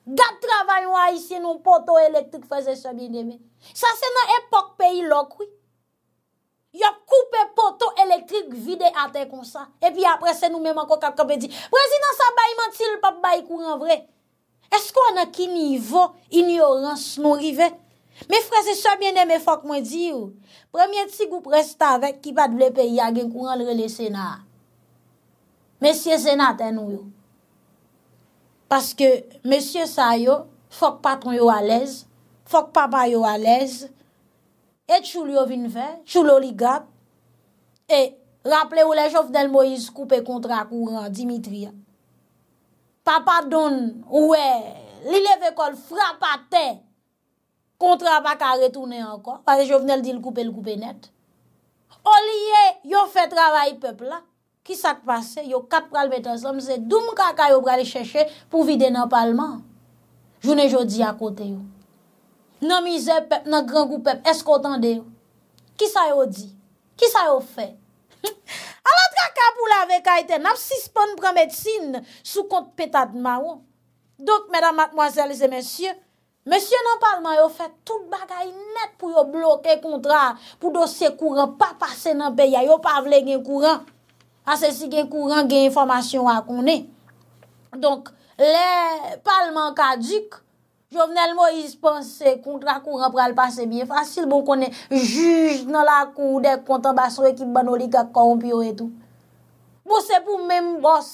Gàd travayou an a isyè nou pòto elektik fèzè sa binemè. Sa sè nan epok peyi lòk wè. yo koupe poto elektrik vide a te konsa. E pi apre se nou menman ko kap komedi. Prezident sa bayi manti l pap bayi kouran vre. Eskou an a ki nivou, inyorans nou rive? Me freze sebyen eme fok mwen di yo. Premye ti goup resta vek, ki pat ble pe yagen kouran lrele sena. Meseye sena ten nou yo. Paske meseye sa yo, fok patron yo alez, fok papa yo alez, Et chou li yo vin ve, chou lo li gap, et rappele ou le jovnel Moïse koupe kontra akouran Dimitria. Papa don, ouwe, li leve kol fra pa te, kontra baka retoune anko, pare jovnel di l koupe l koupe net. O li ye, yo fe travay pepla, ki sak pase, yo kat pral vetan som, se doum kaka yo brale chèche pou vide nan palman. Jounen jodi akote yo. nan mize pep, nan gran goup pep, eskotan deyo. Ki sa yo di? Ki sa yo fe? A la traka pou la vekayte, nap sispan pran medsine, sou kont petatman yo. Dok, medan matmoazelize, mensyen, mensyen nan palman yo fe, tout bagay net pou yo bloke kontra, pou dosye kouran, pa pase nan beya, yo pa vle gen kouran. A se si gen kouran, gen informasyon akone. Donk, le palman ka dik, Jovenel mo yis panse kout la kouran pral pase bien fasil bon konen juj nan la kou bon, de kontan baso ekip banolika kompyo etou. Bo se pou membos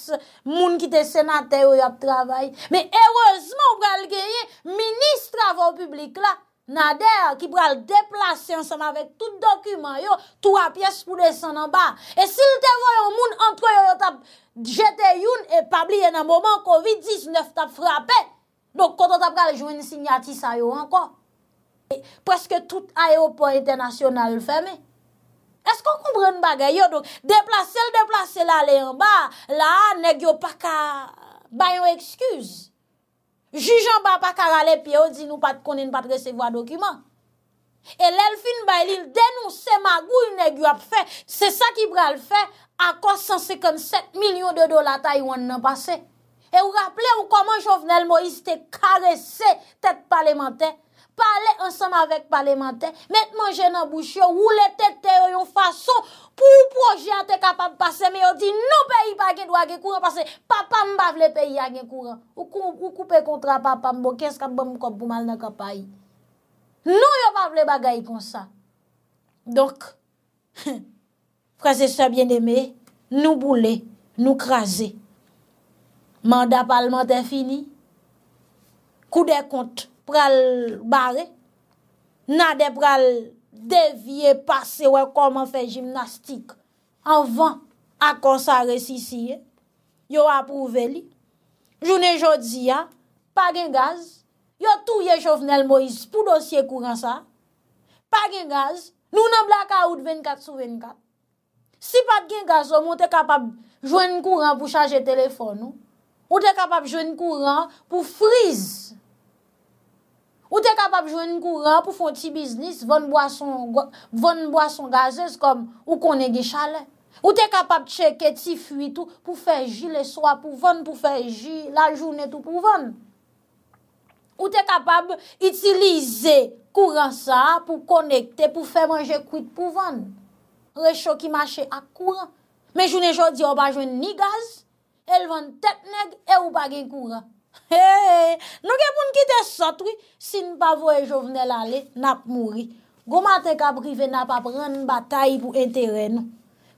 moun ki te senate yo yo ap travay. Me erozman pral geye, minis travoy publik la nadèr ki pral deplase ansan avèk tout dokumen yo, tou apyes pou desen anba. E sil te voyan moun antre yo yo tap jete youn e pabliye nan mouman COVID-19 tap frapey. Donk konton ta pral jwen sinyatis a yo ankon. Preske tout a yo pou ete nasyonal l fèmè. Esk an kompre n bagay yo? Donk deplase l deplase l ale yon ba, la ne gyo pa ka bayon ekskuz. Jujan ba pa ka rale pye ou di nou pat konen pat resevo a dokuman. E l el fin bay l il denou se magou yon ne gyo ap fè. Se sa ki pral fè akon 157 milyon de dola ta yon nan pase. E ou rappele ou koman jovenel mo iste karesse tete pale menten, pale ansanm avek pale menten, met mwen jenan bouchyo ou le tete yo yon fason pou proje ante kapab pase, me yo di nou peyi bagay dwa ge kouran pase, papa mbavle peyi a ge kouran. Ou koupe kontra papa mbo, keska mbom kom pou mal nan kapay. Nou yo bavle bagay kon sa. Donk, fraze sa bien eme, nou boule, nou krasi, mandapalman te fini, kou de kont pral bare, nade pral devye pase we koman fe jimnastik, anvan akonsare sisiye, yo aprouve li, jounen jodi ya, pa gen gaz, yo touye chofnel moiz pou dosye kouran sa, pa gen gaz, nou nan blaka ou 24 sou 24, si pa gen gaz, moun te kapab jwen kouran pou chaje telefon nou, Ou te kapab jwen kouran pou friz? Ou te kapab jwen kouran pou fon ti biznis, von boason gazez kom ou konen di chale? Ou te kapab cheke ti fuit pou feji le soa pou ven, pou feji la jounet pou ven? Ou te kapab itilize kouran sa pou konekte, pou fe manje kouit pou ven? Rechou ki mache akouran. Men jounen jodi oba jwen ni gaze, Elvan tet neg, e ou pa gen kura. He, he, he, nou gen pou nkite sot, si n pa voye jovnel ale, nap mouri. Gouman te ka brive, nap ap ren batay pou enteren.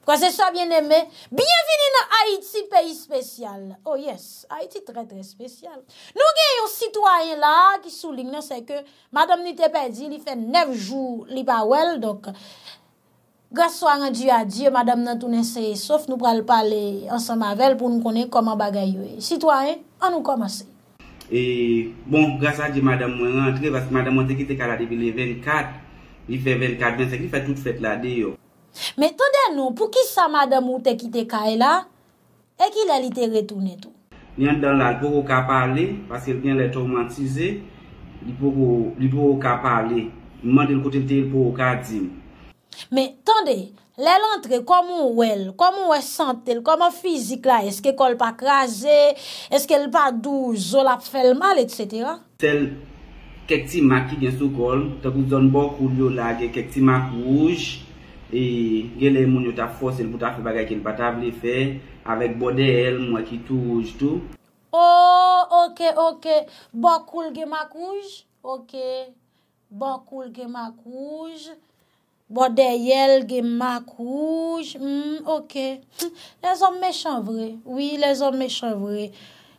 Proceso bien eme, bienveni nan Haiti, peyi spesyal. Oh yes, Haiti tre tre spesyal. Nou gen yon sitwayen la ki souling nan se ke, madame nite pe di, li fe nev jou li pa wel, dok... Graswa anjye adye, madame nan toune seye, sof nou pral pale ansan mavel pou nou konen koman bagay yoy. Situayen, e. an nou komasen. E, bon, graswa adye madame mwen rentre, vase madame mwen te kite ka la debile 24, li fe 24, mwen seke li fe tout fet la deyo. Me tonde nou, pou ki sa madame mwen te kite ka e la, e ki la li te retoune tou. Nyan dan la, li pou kou ka pale, pase li gen le touman tize, li pou kou ka pale, mwen de l kote te pou kou ka djim. Mè, tande, lè l'antre, komon wèl, komon wè sentel, komon fizik la, eske kol pa kraze, eske l pa douj, zol ap fèl mal, etc.? Sèl, kek ti mak ki gen sou kol, te kouzon bok koul yo la, ge kek ti mak rouj, e gè lè moun yo ta fòs el pou ta fè bagay ki l pa tabli fè, avèk bodè el, mwè ki touj, tout. O, oh, ok, ok, bok koul ge mak rouj, ok, bok koul ge mak rouj. Bode yel, ge makouj, hmm, ok. Lez om mechan vre, oui, lez om mechan vre.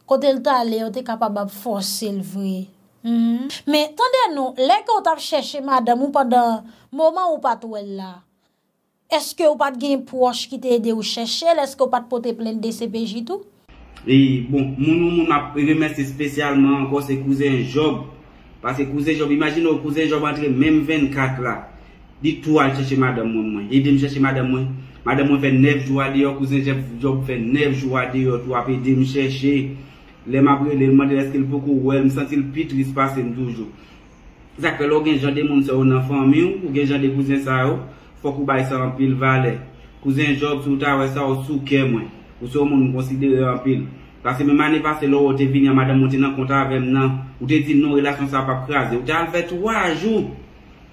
Kote lta le, o hmm. te kapabab fosil vre. Me, tan den nou, leke o tap chèche madame ou padan mouman ou pat wè la, eske ou pat gen proche ki te edè ou chèche, eske ou pat pote plen de sepejitou? E, bon, mounou moun ap preve mè se spesyalman ankon se kouze en job. Pas se kouze en job, imagine ou kouze en job atle mèm 24 la. Di tou al cheche mada mwen mwen. Ye di m cheche mada mwen. Mada mwen fè nef jwa di yo. Kouzen jef job fè nef jwa di yo. Tou apè di m cheche. Le m apre oh. oh, le mwandele eske l pokou wè. M sanse l pitri spase m doujou. Zak fè lo gen jande moun se ou nan fòm yon. Ou gen jande kouzen sa ou. Fòk ou bay sa rampil vale. Kouzen job sou ta wè sa ou sou ke mwen. Ou sou moun m konside rampil. Kase m mani fase lo ou te vini a mada mwen. Ou te nan konta vèm nan. Ou te ti nou relasyon sa pa krasi. Ou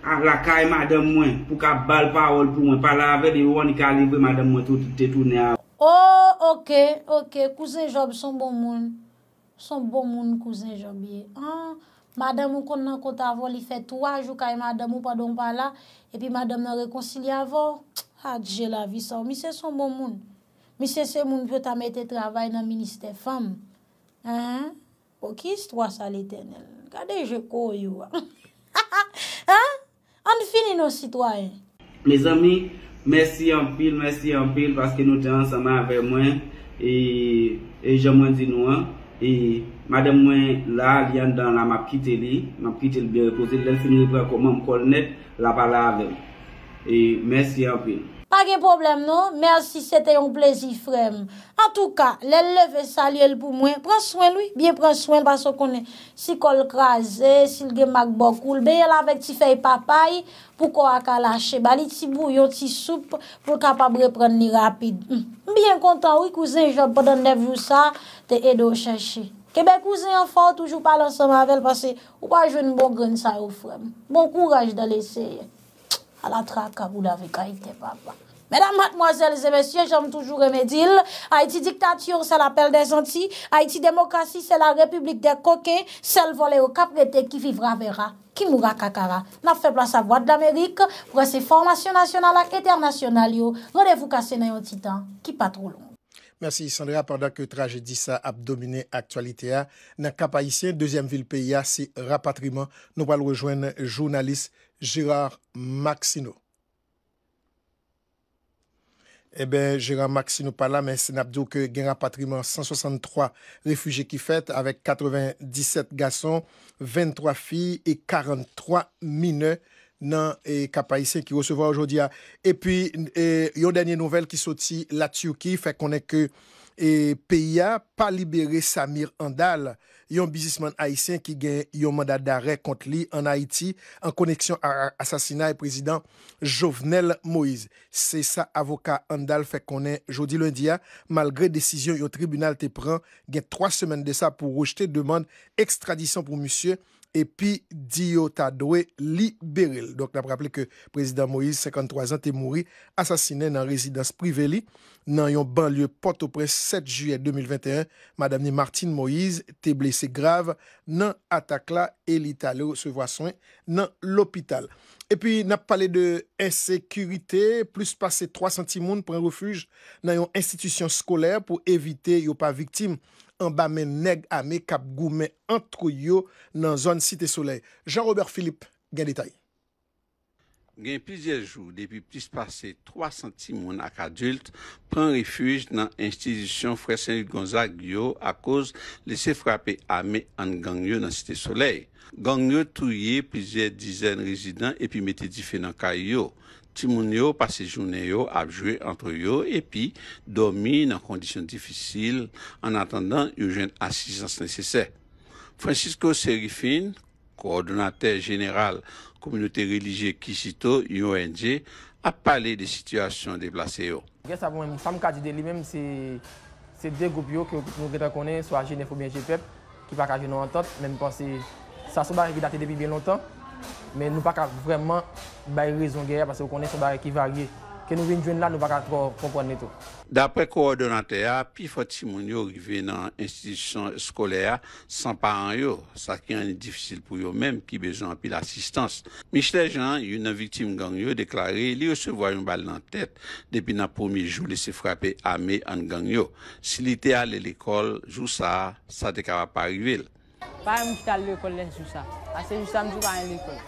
Av la kay madam mwen pou ka bal pa wol pou mwen. Pa la avè di yon yon kalibè madam mwen touti touti touti avè. Oh, ok, ok. Kouzen Job son bon moun. Son bon moun kouzen Job ye. An, madam mwen kont nan kont avòl yon fè touaj ou kay madam mwen padon pala. E pi madam mwen rekoncili avòl. Adjè la visan. Mi se son bon moun. Mi se se moun pwè ta mette travay nan minister fam. An, pou ki stwa sa l'eternel? Kade jè kou yon? Ha ha, ha ha. An di fini nou sitwaye? Le zami, mersi an pil, mersi an pil paske nou te ansama ave mwen e je mwen di nou an e madem mwen la li an dan la mapkite li mapkite li bi reposil lensin li pwa koman m konnet la pala ave e mersi an pil A gen problem nou, mersi se te yon plezi frem. An tou ka, le leve sa li el pou mwen, pran swen lui, biye pran swen baso konen. Si kol kraze, si lge mak bokoul, beye la vek ti fey papay pou ko akalache. Ba li ti bou yon ti soupe pou kapabre pren ni rapide. Mbyen kontan, oui kouzen, jop poden dev yon sa, te edo cheshe. Kebe kouzen an fa, toujou palan sa mavel pase, ou pa jwen bon gren sa ou frem. Bon kouraj de leseye, ala tra kabou la vek ay te papa. Et la mademoiselle, les messieurs, j'aime toujours mes deals. Haïti diktature, c'est l'appel des Antilles. Haïti demokrasi, c'est la république des coquets. C'est le volet au cap d'été qui vivra, verra, qui mourra, cacara. Na fèble à sa boîte d'Amérique, pour ces formations nationales et internationales. Réveillez-vous qu'à ce n'est un titan qui patroule. Merci Sandria. Pendant que tragédie sa a dominé, actualité a, na kapaïsien, deuxième ville-pays, a ses rapatriments, nou val rejouène journaliste Gérard Maxineau. Eh ben, je ramak si nou pa la, men senabdou ke gen rapatriman 163 refugee ki fet, avek 97 gason, 23 fi, e 43 mine nan e kapaise ki resevo a oujodi a. E pi, yo denye nouvel ki soti, la Tchouki, fek konen ke PIA pa libere Samir Andal. yon bizisman Haitien ki gen yon mandat da re kont li an Haiti an koneksyon ar asasina e prezident Jovenel Moïse. Se sa avoka andal fe konen jodi lundia, malgre desisyon yon tribunal te pren, gen 3 semen de sa pou rejte deman extradisyon pou monsye. epi diyo ta doè li beril. Dok nap rappele ke prezident Moïse, 53 an te mouri, asasine nan rezidans priveli nan yon banlye potopres 7 juyè 2021. Madame ni Martine Moïse te blese grave nan atakla e li ta le recevoa soen nan l'opital. E pi nap pale de esekurite, plus pase 3 cmoun pou ren refuj, nan yon institisyon skolè pou evite yo pa viktim. anba men neg ame kap gou men antrou yo nan zon Siti Soleil. Jean-Robert Philippe gen detay. Gen plizye jou, depi pliz pase 3 cm moun ak adult, pren refuj nan institisyon Fresenit Gonzague yo akouz lese frape ame an gangyo nan Siti Soleil. Gangyo touye plizye dizen rezidant epi metedife nan kay yo. passé la journée yo à jouer entre eux et puis dormi dans des conditions difficiles en attendant une assistance nécessaire. Francisco Serifine, coordonnateur général communauté religieuse Kishito ONG, a parlé des situations déplacées. Je dit lui-même c'est deux groupes que nous connaissons, soit Genève ou bien GPEP, qui e partagent nos ententes, même penser ça se bat depuis bien longtemps. Men nou pa ka vreman bay rezon gaya, pase ou konen se ba ekivarye. Ke nou vin joun la, nou pa ka kon kon neto. Dapre ko ordonante ya, pi foti moun yo rive nan institisyon skole ya, san paran yo, sa ki an e difisil pou yo men, ki bejan api l'assistans. Michele Jean, yon nan vitim gang yo, deklare li yo se voyon bal nan tet, depi nan pomi jou lese frape ame an gang yo. Si li te ale l'ekol, jou sa, sa dekawa pa rivel. Pa yon jouta lèkòl lè jouta. Ase jouta mjouta yon lèkòl.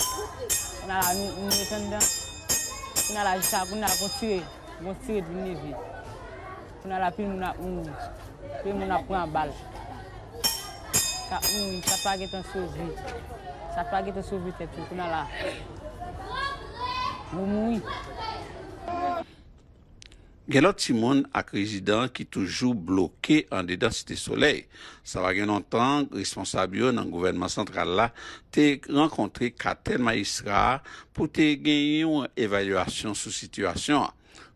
Kon ala yon lèkòl dan. Kon ala jouta kon ala gonsiwe. Gonsiwe dwi nevi. Kon ala pi moun a unwi. Pi moun a prou an bal. Ka unwi. Sa fwa geton souvi. Sa fwa geton souvi teti. Kon ala moun moui. Genot si moun ak rezidant ki toujou blokè an dedan si te soley. Sa va genon tang, responsabyo nan gouvenman santral la te renkontre katel ma isra pou te genyon evalwasyon sou situasyon.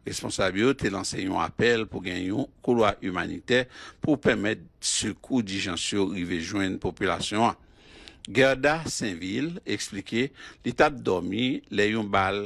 Responsabyo te lanseyon apel pou genyon kouloa humanite pou pwemet sukou di jansyo rivejouen populasyon. Gerda Saint-Ville explike li tat dormi le yon bal.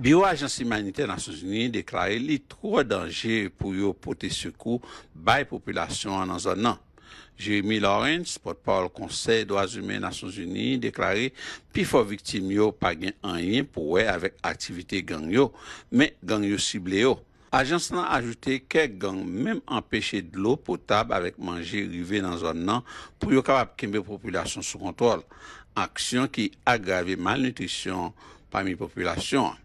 Biwo Ajansi Manite Nasyon Zuni deklari li tro danje pou yo pote sekou baye populasyon nan zon nan. Jeremy Lawrence, potpawl konsey do Azume Nasyon Zuni deklari pi fo viktim yo pa gen anyen pou we avek aktivite gen yo, men gen yo sible yo. Ajansi nan ajoute ke gen menm empeshe dlo potab avek manje rive nan zon nan pou yo kapap kembe populasyon sou kontrol. Aksyon ki agrave malnutisyon pami populasyon an.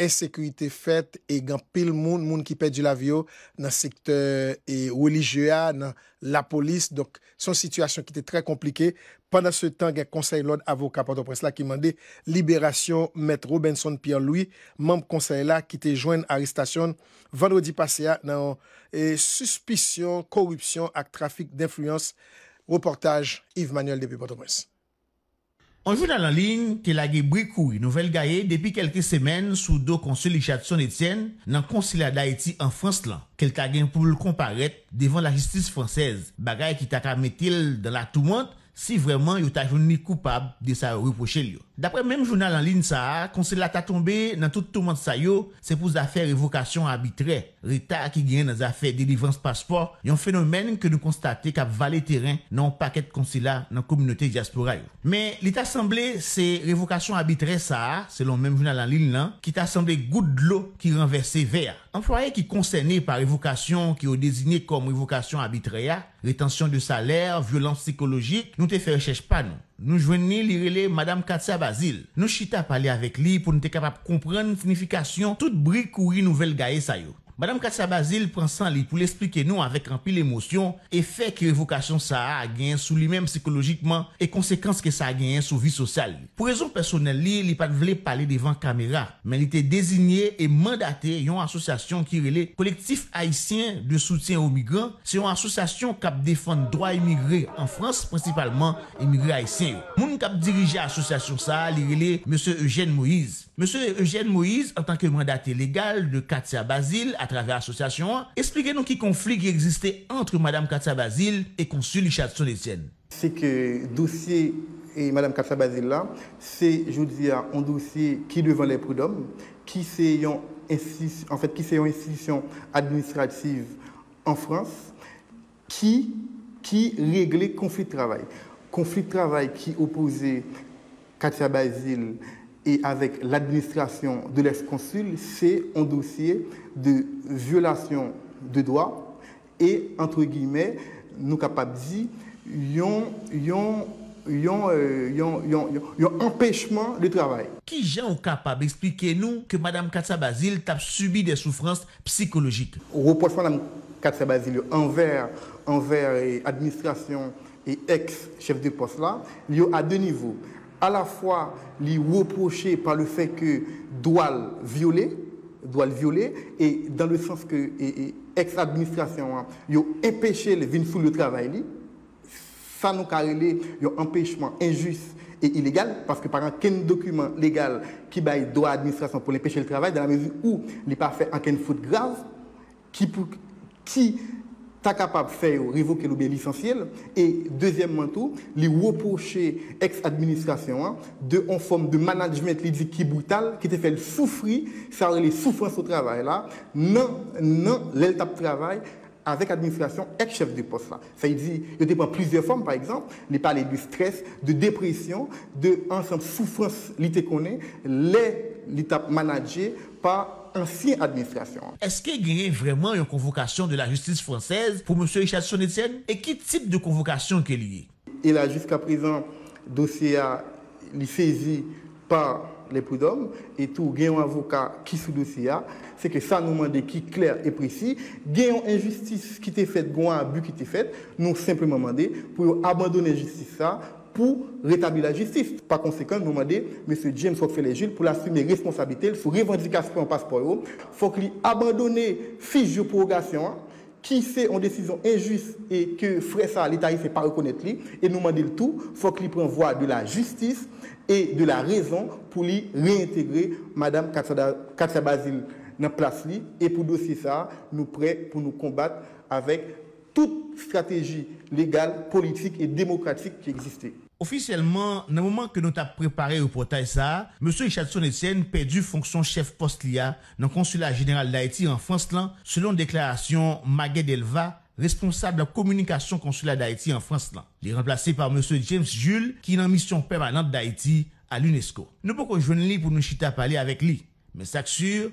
ensekuité fèt e gen pil moun, moun ki pè di la vyo nan sektè ou elijéa nan la polis. Son situasyon ki te trè komplike, pandan se tan gen konsey lòd avokat Port-au-Presse la ki mande Liberasyon Mètre Robinson Pierre-Louis, mamp konsey la ki te jwen aristasyon. Vendredi pase ya ah, nan suspisyon, korupsyon ak trafik d'influence. Reportaj Yves Manuel de Port-au-Presse. Onjou nan lan lign ke lage Brikoui Nouvel Gaye depi kelke semen sou do konsili Jadson Etienne nan konsili Adaiti an Franslan. Kelkage pou l komparet devan la jistis fransez bagay ki tak a metil dan la toumant si vreman yo tajouni koupab de sa reposhe liyo. Dapre menm jounal an lin sa, konsilat a tombe nan tout touman sa yo se pou zafè revokasyon abitre. Reta ki gen nan zafè delivrans paspor, yon fenomen ke nou konstate kap vale teren nan paket konsila nan kominote diaspora yo. Men, li tasemble se revokasyon abitre sa, selon menm jounal an lin nan, ki tasemble gout d'lo ki renverse ver. An florye ki konsene par revokasyon ki yo dezine kom revokasyon abitre ya, retensyon de saler, violans psikologik, nou te fe rechèche pa nou. Nou jwen ni li rele Madame Katia Basile Nou chita pa li avek li pou nou te kapap kompren finifikasyon Tout bri kouri nouvel gaye sayo Madame Katia Basile pren san li pou l'esplike nou avèk rampil emosyon e fè ki revokasyon sa a gen sou li men psikolojikman e konsekans ke sa a gen sou vi sosyal. Po rezon personel li, li pat vle pale devan kamera, men li te dezinyè e mandate yon asosasyon ki rele kolektif haisyen de soutyen ou migran se yon asosasyon kap defan drwa emigre en Frans, principalman emigre haisyen. Moun kap dirije asosasyon sa a li rele M. Eugène Moïse. M. Eugène Moïse, an tanke mandate legal de Katia Basile, travers l'association. Expliquez-nous qui conflit qui existait entre Mme Katia basile et consul Richard C'est que dossier et Mme Katia basile là, c'est, je vous dire un dossier qui devant les prud'hommes, qui c'est en fait, qui c'est une institution administrative en France, qui, qui réglait conflit de travail. Conflit de travail qui opposait Katia Basile et avec l'administration de l'ex-consul, c'est un dossier de violation de droit et, entre guillemets, nous capables ont euh, empêchement de travail. Qui gens capable d'expliquer nous que Mme Basil a subi des souffrances psychologiques Reproche Mme Katsabazil envers, envers euh, administration et ex-chef de poste là, il a deux niveaux. À la fois, il reproché par le fait que Doual violer doit le violer et dans le sens que ex-administration a hein, empêché les le travail, ça nous carrelé un empêchement injuste et illégal parce que par quel document légal qui bail droit à l'administration pour l'empêcher le travail dans la mesure où il n'est pas fait en faute grave qui, qui T'as capable de faire révoquer le bien licencié. Et deuxièmement, tout, les reprocher ex-administration hein, de en forme de management qui qui brutal, qui te fait souffrir, ça les souffrances au travail là, non, non, l'étape travail avec administration ex-chef de poste. Ça veut dire, il dépend plusieurs formes, par exemple, il parle de stress, de dépression, de ensemble souffrance, les les l'étape manager par ancienne administration. Est-ce qu'il y a vraiment une convocation de la justice française pour M. Richard Etienne Et quel type de convocation qu'il y a Il a jusqu'à présent dossier à saisi par les prud'hommes et tout, il y a un avocat qui sous dossier c'est que ça nous demande qui clair et précis. Il y a une injustice qui était faite, un abus qui était fait, nous simplement demandé pour abandonner justice ça, pour rétablir la justice. Par conséquent, nous demandons M. James les Jules pour assumer responsabilité sous revendication en passeport. Il faut qu'il abandonne fiche de prorogation qui sait en décision injuste et que frère ça, l'État ne sait pas reconnaître lui. Et nous demandons le tout, il faut qu'il prenne voie de la justice et de la raison pour lui réintégrer Mme Katia Basile dans la place. Et pour dossier ça, nous prêts pour nous combattre avec toute stratégie légale, politique et démocratique qui existait. Officiellement, dans le moment que nous avons préparé au portail ça, M. Richardson Etienne perdu fonction chef post LIA dans le consulat général d'Haïti en France, là, selon la déclaration Maguet Delva, responsable de la communication consulat d'Haïti en France. Là. Il est remplacé par M. James Jules, qui est en mission permanente d'Haïti à l'UNESCO. Nous pouvons pas lui pour nous à parler avec lui. Mais c'est sûr,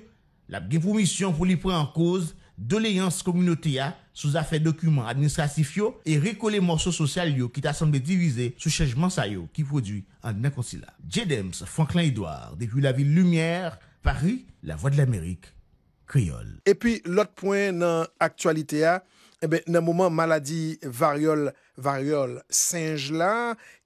la mission pour lui prendre en cause doleyans komunote ya sou zafen dokumen administrasif yo e reko le morso sosyal yo ki ta sanbe divize sou chejman sa yo ki prodwi an dna konsila. J. Dems, Franklin Edouard, Deku la Vil Lumière, Paris, La Voix de l'Amérique, Kriol. E pi lot pwen nan aktualite ya, e eh be nan mouman maladi variole, variole, singe la,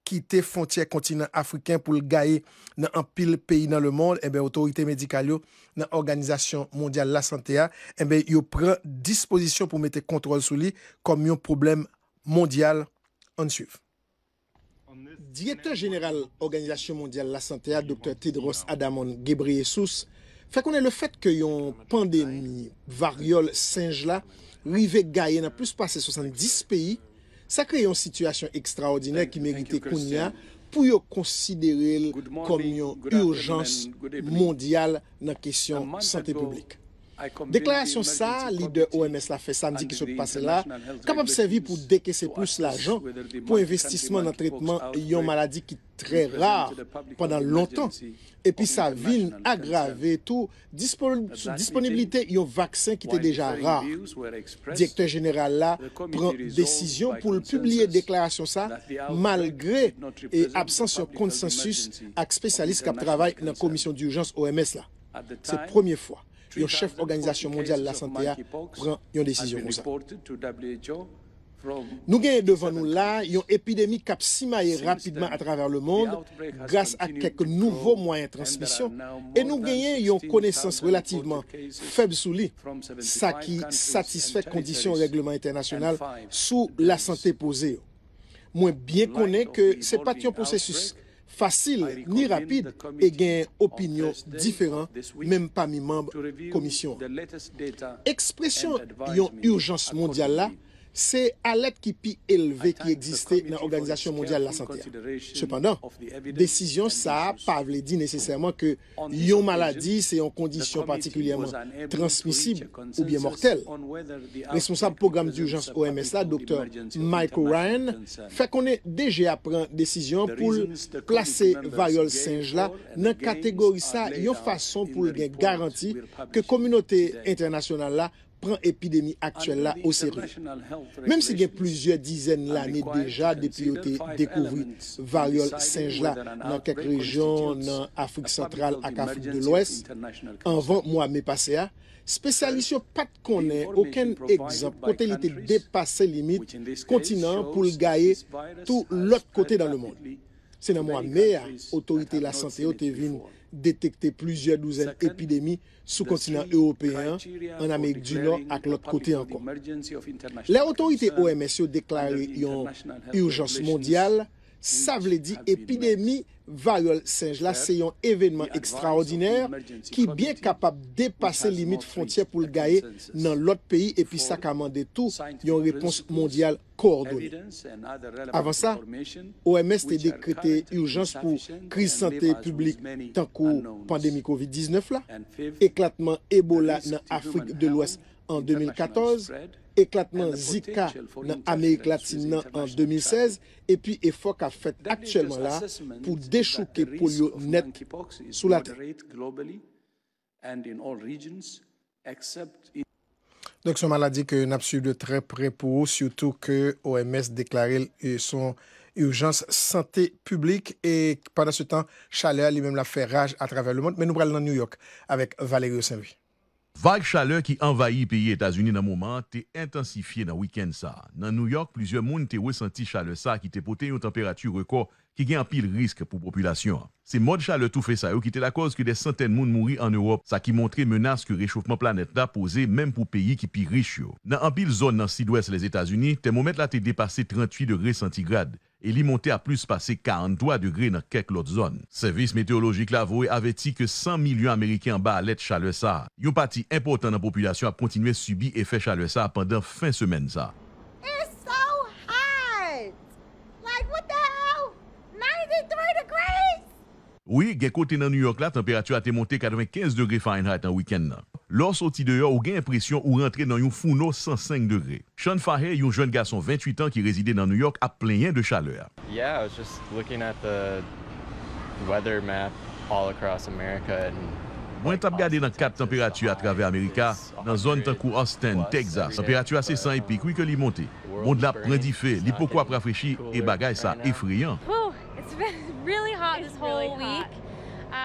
ki te fontye kontinan Afriken pou l'gaye nan an pil peyi nan le monde, e eh be otorite medikal yo, nan Organizasyon Mondial La Santéa, enbe eh yo pren dispozisyon pou mette kontrol sou li kom yon problem mondial. An suv. Direktor General Organizasyon Mondial La Santéa, Dr. Tedros Adhamon Ghebreyesus, fa konen le fet ke yon pandemi variole singe la, wive gaye nan plus pase 70 peyi, sa kre yon situasyon ekstraordine ki merite kounia pou yo konsidere l komyon urjans mondyal nan kesyon sante publik. Deklarasyon sa, li de OMS la fe samdi ki souk pase la, kap ap servi pou deke se pousse la jan pou investisman nan tretman yon maladi ki tre rar pandan lontan. E pi sa vin agrave tou disponibilite yon vaksen ki te deja rar. Direkter jeneral la pran desisyon pou li publie deklarasyon sa malgre e absensyon konsensus ak spesyalist kap travay nan komisyon di oujans OMS la. Se premier fwa. Yon chef organizasyon mondial la santé a pran yon desisyon mousa. Nou genye devan nou la, yon epidemik kap simaye rapidman a traver le monde grase a kek nouvo mwayen transmisyon e nou genye yon konesans relativeman feb souli sa ki satisfèk kondisyon règleman internasyonal sou la santé pose yo. Mwen bien konen ke se pat yon prosesus Fasil ni rapid e gen opinyon diferan menm pa mi mamb komisyon. Ekspresyon yon urjans mondyal la se alèp ki pi elve ki egziste nan Organizasyon Mondial la Santé. Sependan, desisyon sa pavelè di nesesèrman ke yon maladis se yon kondisyon patikulyèman transmisib ou biye mortel. Responsable Programme d'Urgence OMS la, Dr. Michael Ryan, fè konè deje apren desisyon pou l plase vayol singe la nan kategorisa yon fason pou l gen garanti ke Komunote Internasyonale la pran epidemi aktyel la o seri. Mem se gen plizye dizen lani deja depi ou te dekouvri variol singe la nan kek rejyon nan Afrik Sentral ak Afrik de l'Ouest, anvan mwa me pase a, spesyalisyon pat konen oken egzop kote li te depase limit kontinan pou l'gaye tou lot kote dan le moun. Se nan mwa me a, otorite la sante ou te vin mwen. detekte plizye douzen epidemi sou kontinant européen an Amèk du Nord at lòt kote an kon. Le otorite OMSE ou deklare yon urjans mondial Sa vle di epidemi vayol singe la se yon evenman ekstraordiner ki byen kapap depase limit fontye pou l gaye nan lot peyi epi sa kamande tou yon repons mondyal kordou. Avan sa, OMS te dekrete youjans pou kriz sante publik tankou pandemi COVID-19 la, eklatman Ebola nan Afrik de l ouest an 2014, Eklatman zika nan Amerik Latine nan an 2016, epi efok a fèt aktyèman la pou dechouke polio net sou la tè. Donk son maladi ke napsu de trè pre pou ou, syoutou ke OMS deklare son urjans sante publik, e padan se tan chalea li mem la fè rage a travèl le moun, men nou pral nan New York avèk Valérie Saint-Vie. Vague chaleur ki envayi piye Etasuni nan mouman te intensifiye nan wikend sa. Nan New York, plizye moun te wesanti chale sa ki te poten yo temperatu rekor ki gen apil risk pou populasyon. Se mod chale tout fe sa yo ki te la koz ki de santen moun mouri an Europe, sa ki montre menas ke rechoufman planet da pose menm pou peyi ki pi rich yo. Nan apil zon nan Sidwes les Etats-Unis, te moumet la te depase 38 degrè centigrade e li monte a plus pase 43 degrè nan kek lot zon. Servis Meteorologik Lavoye ave ti ke 100 milyon Ameriken ba alet chale sa. Yo pati importan nan populasyon a kontinue subi efè chale sa pandan fin semen sa. Ouye, gen kote nan New York la, temperatur a te monte 95 degrè Fahrenheit an wikend nan. Lors ou ti deyo, ou gen impresyon ou rentre nan yon founo 105 degrè. Sean Fahey, yon jwen gason 28 an ki rezide nan New York a plenyen de chaleur. Mwen tap gade nan kat temperatur a trave Amerika, nan zon tankou Austin, Texas. Temperatur ase 100 epik, wik yo li monte. Moun lap prendi fe, li pokwa prafreshi, e bagay sa efriyan. It's been really hot this whole week.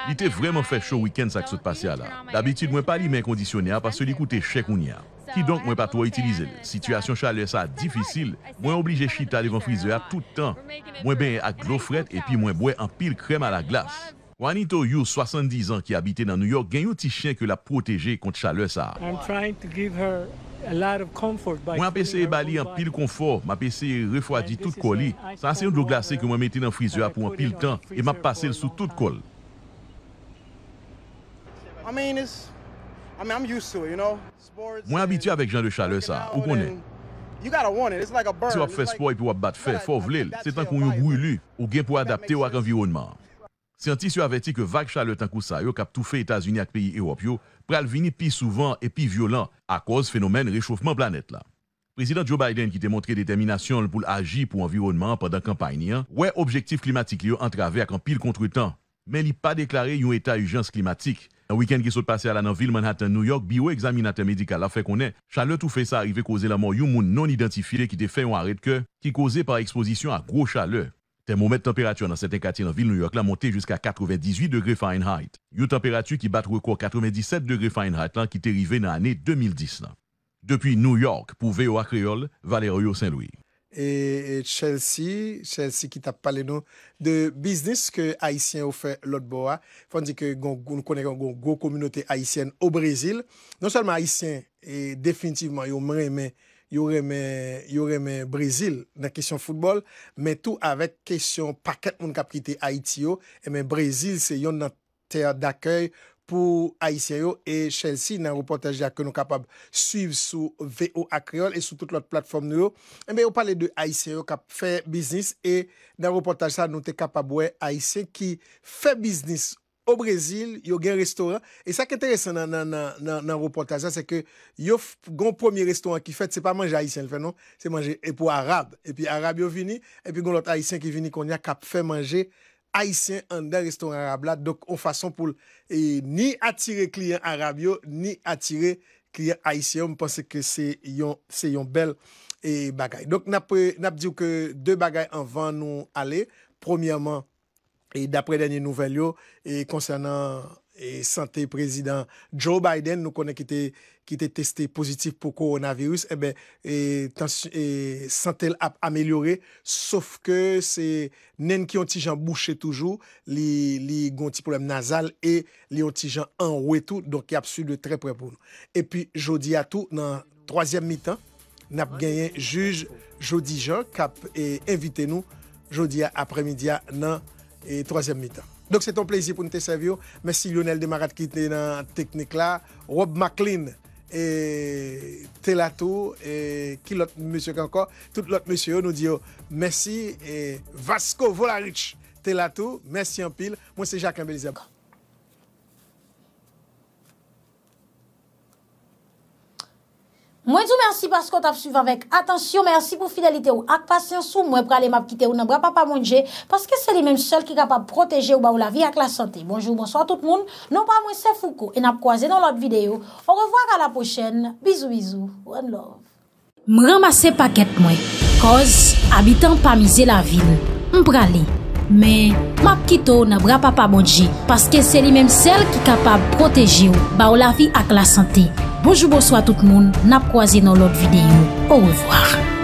It's been really hot this whole week. D'habitude, mwen pa li men kondisyonè a, pa se li koute chèk ou nè a. Ki donk mwen pa to a itilize. Sityasyon chale sa a difisil, mwen oblige chita levan frize a toutan. Mwen ben a gloufret, epi mwen bwe an pil krem a la glas. Juanito Yu, 70 an ki abite nan New York, gen yon ti chèk yo la proteje kont chale sa a. I'm trying to give her... Mwen apese e bali an pil konfor, mwen apese e refwadi tout koli, san ase yon do glase ke mwen mette nan frizura pou an pil tan, e mwen apase l sou tout kol. Mwen abitye avèk jan de chale sa, ou konen. Se wap fè sport epi wap bat fè, fò vlel, se tan kon yon grou li, ou gen pou adapte wak environman. Sentis yo aveti ke vague chale tan kousa yo kap toufe Etasuni ak peyi Erop yo pral vini pi souvan e pi violan a koz fenomen rechoufman planet la. Prezident Joe Biden ki te montre determinasyon l pou l aji pou environman pandan kampanyan, we objektif klimatik yo antrave ak an pil kontre tan, men li pa deklare yon etat ujans klimatik. An wikend ki sot pase ala nan vil Manhattan, New York, biyo examinate medikal la fe konen chale toufe sa arive koze la moun yon moun non identifiye ki te fe yon aret ke ki koze par ekspozisyon a gro chaleur. Ten moumèd température nan sèten kati nan vil New York lan monte jiska 98 degrè Fahrenheit. Yow température ki bat reko 97 degrè Fahrenheit lan ki terive nan anè 2010 lan. Depi New York, pou ve yo akriol, Valerio Saint-Louis. Et e Chelsea, Chelsea ki tap pale nou de biznis ke Haitien ou fe Lotboa. Fondi ke nou konèk an goun goun goun komunote Haitien ou Brésil. Non salman Haitien, et definitivman yow mremen Haitien. Yo reme Brezil nan kesyon foutbol, men tou avet kesyon paket moun kap ki te Haiti yo, men Brezil se yon nan ter d'akkay pou Haiti se yo e Chelsea nan reportaj ya ke nou kapab suiv sou VO Akriol e sou tout lot platform nou yo. Men yo pale de Haiti se yo kap fe biznis e nan reportaj sa nou te kapab we Haiti se ki fe biznis O Brezil, yo gen restoran. E sa ke enteresan nan reportajan, se ke yo gon premier restoran ki fet, se pa manje Haitien le fe, non? Se manje epou Arab. E pi Arab yo vini, e pi gon lot Haitien ki vini kon ya kap fe manje Haitien an den restoran Arab la. Dok, o fason pou ni atire kliyen Arab yo, ni atire kliyen Haitien. Mwen pense ke se yon bel bagay. Dok, nap diw ke de bagay anvan nou ale. Premièrement, e dapre denye nouvel yo e konsernan e sante prezident Joe Biden nou konen ki te teste pozitif pou koronavirus e eh sante ap amelyore sauf ke se nen ki ontijan bouchè toujou li gonti poulem nazal e li ontijan an wè tou don ki ap su de trep wè pou nou e pi jodi atou nan troasyem mitan nap genyen juj jodi jan kap e evite nou jodi ap apremidia et troisième mi-temps. Donc c'est ton plaisir pour nous te servir. Merci Lionel Demarat qui était dans la technique là. Rob McLean et Telato et qui l'autre monsieur encore. Tout l'autre monsieur nous dit oh, merci et Vasco Volaric. Telato, merci en pile. Moi c'est Jacques Ambelizem. Mwen zou mersi pas kon tap suivan vek. Atensyon mersi pou fidelite ou ak pasensyon mwen prale map kite ou nan bra pa pa mwenje. Paske se li menm sel ki kapab proteje ou ba ou la vi ak la sante. Bonjou, monswa tout moun. Non pa mwen se fouko en ap kwaze nan lot videyo. Ou revwak a la pochen. Bizou, bizou. One love. Mran m'm mase paket mwen. Koz, abitan pa mize la vil. Mprale. M'm Men, map kite ou nan bra pa pa mwenje. Paske se li menm sel ki kapab proteje ou ba ou la vi ak la sante. Bojoubo swa tout moun, nap kwa zi nou lot videyo. Ouwezwa.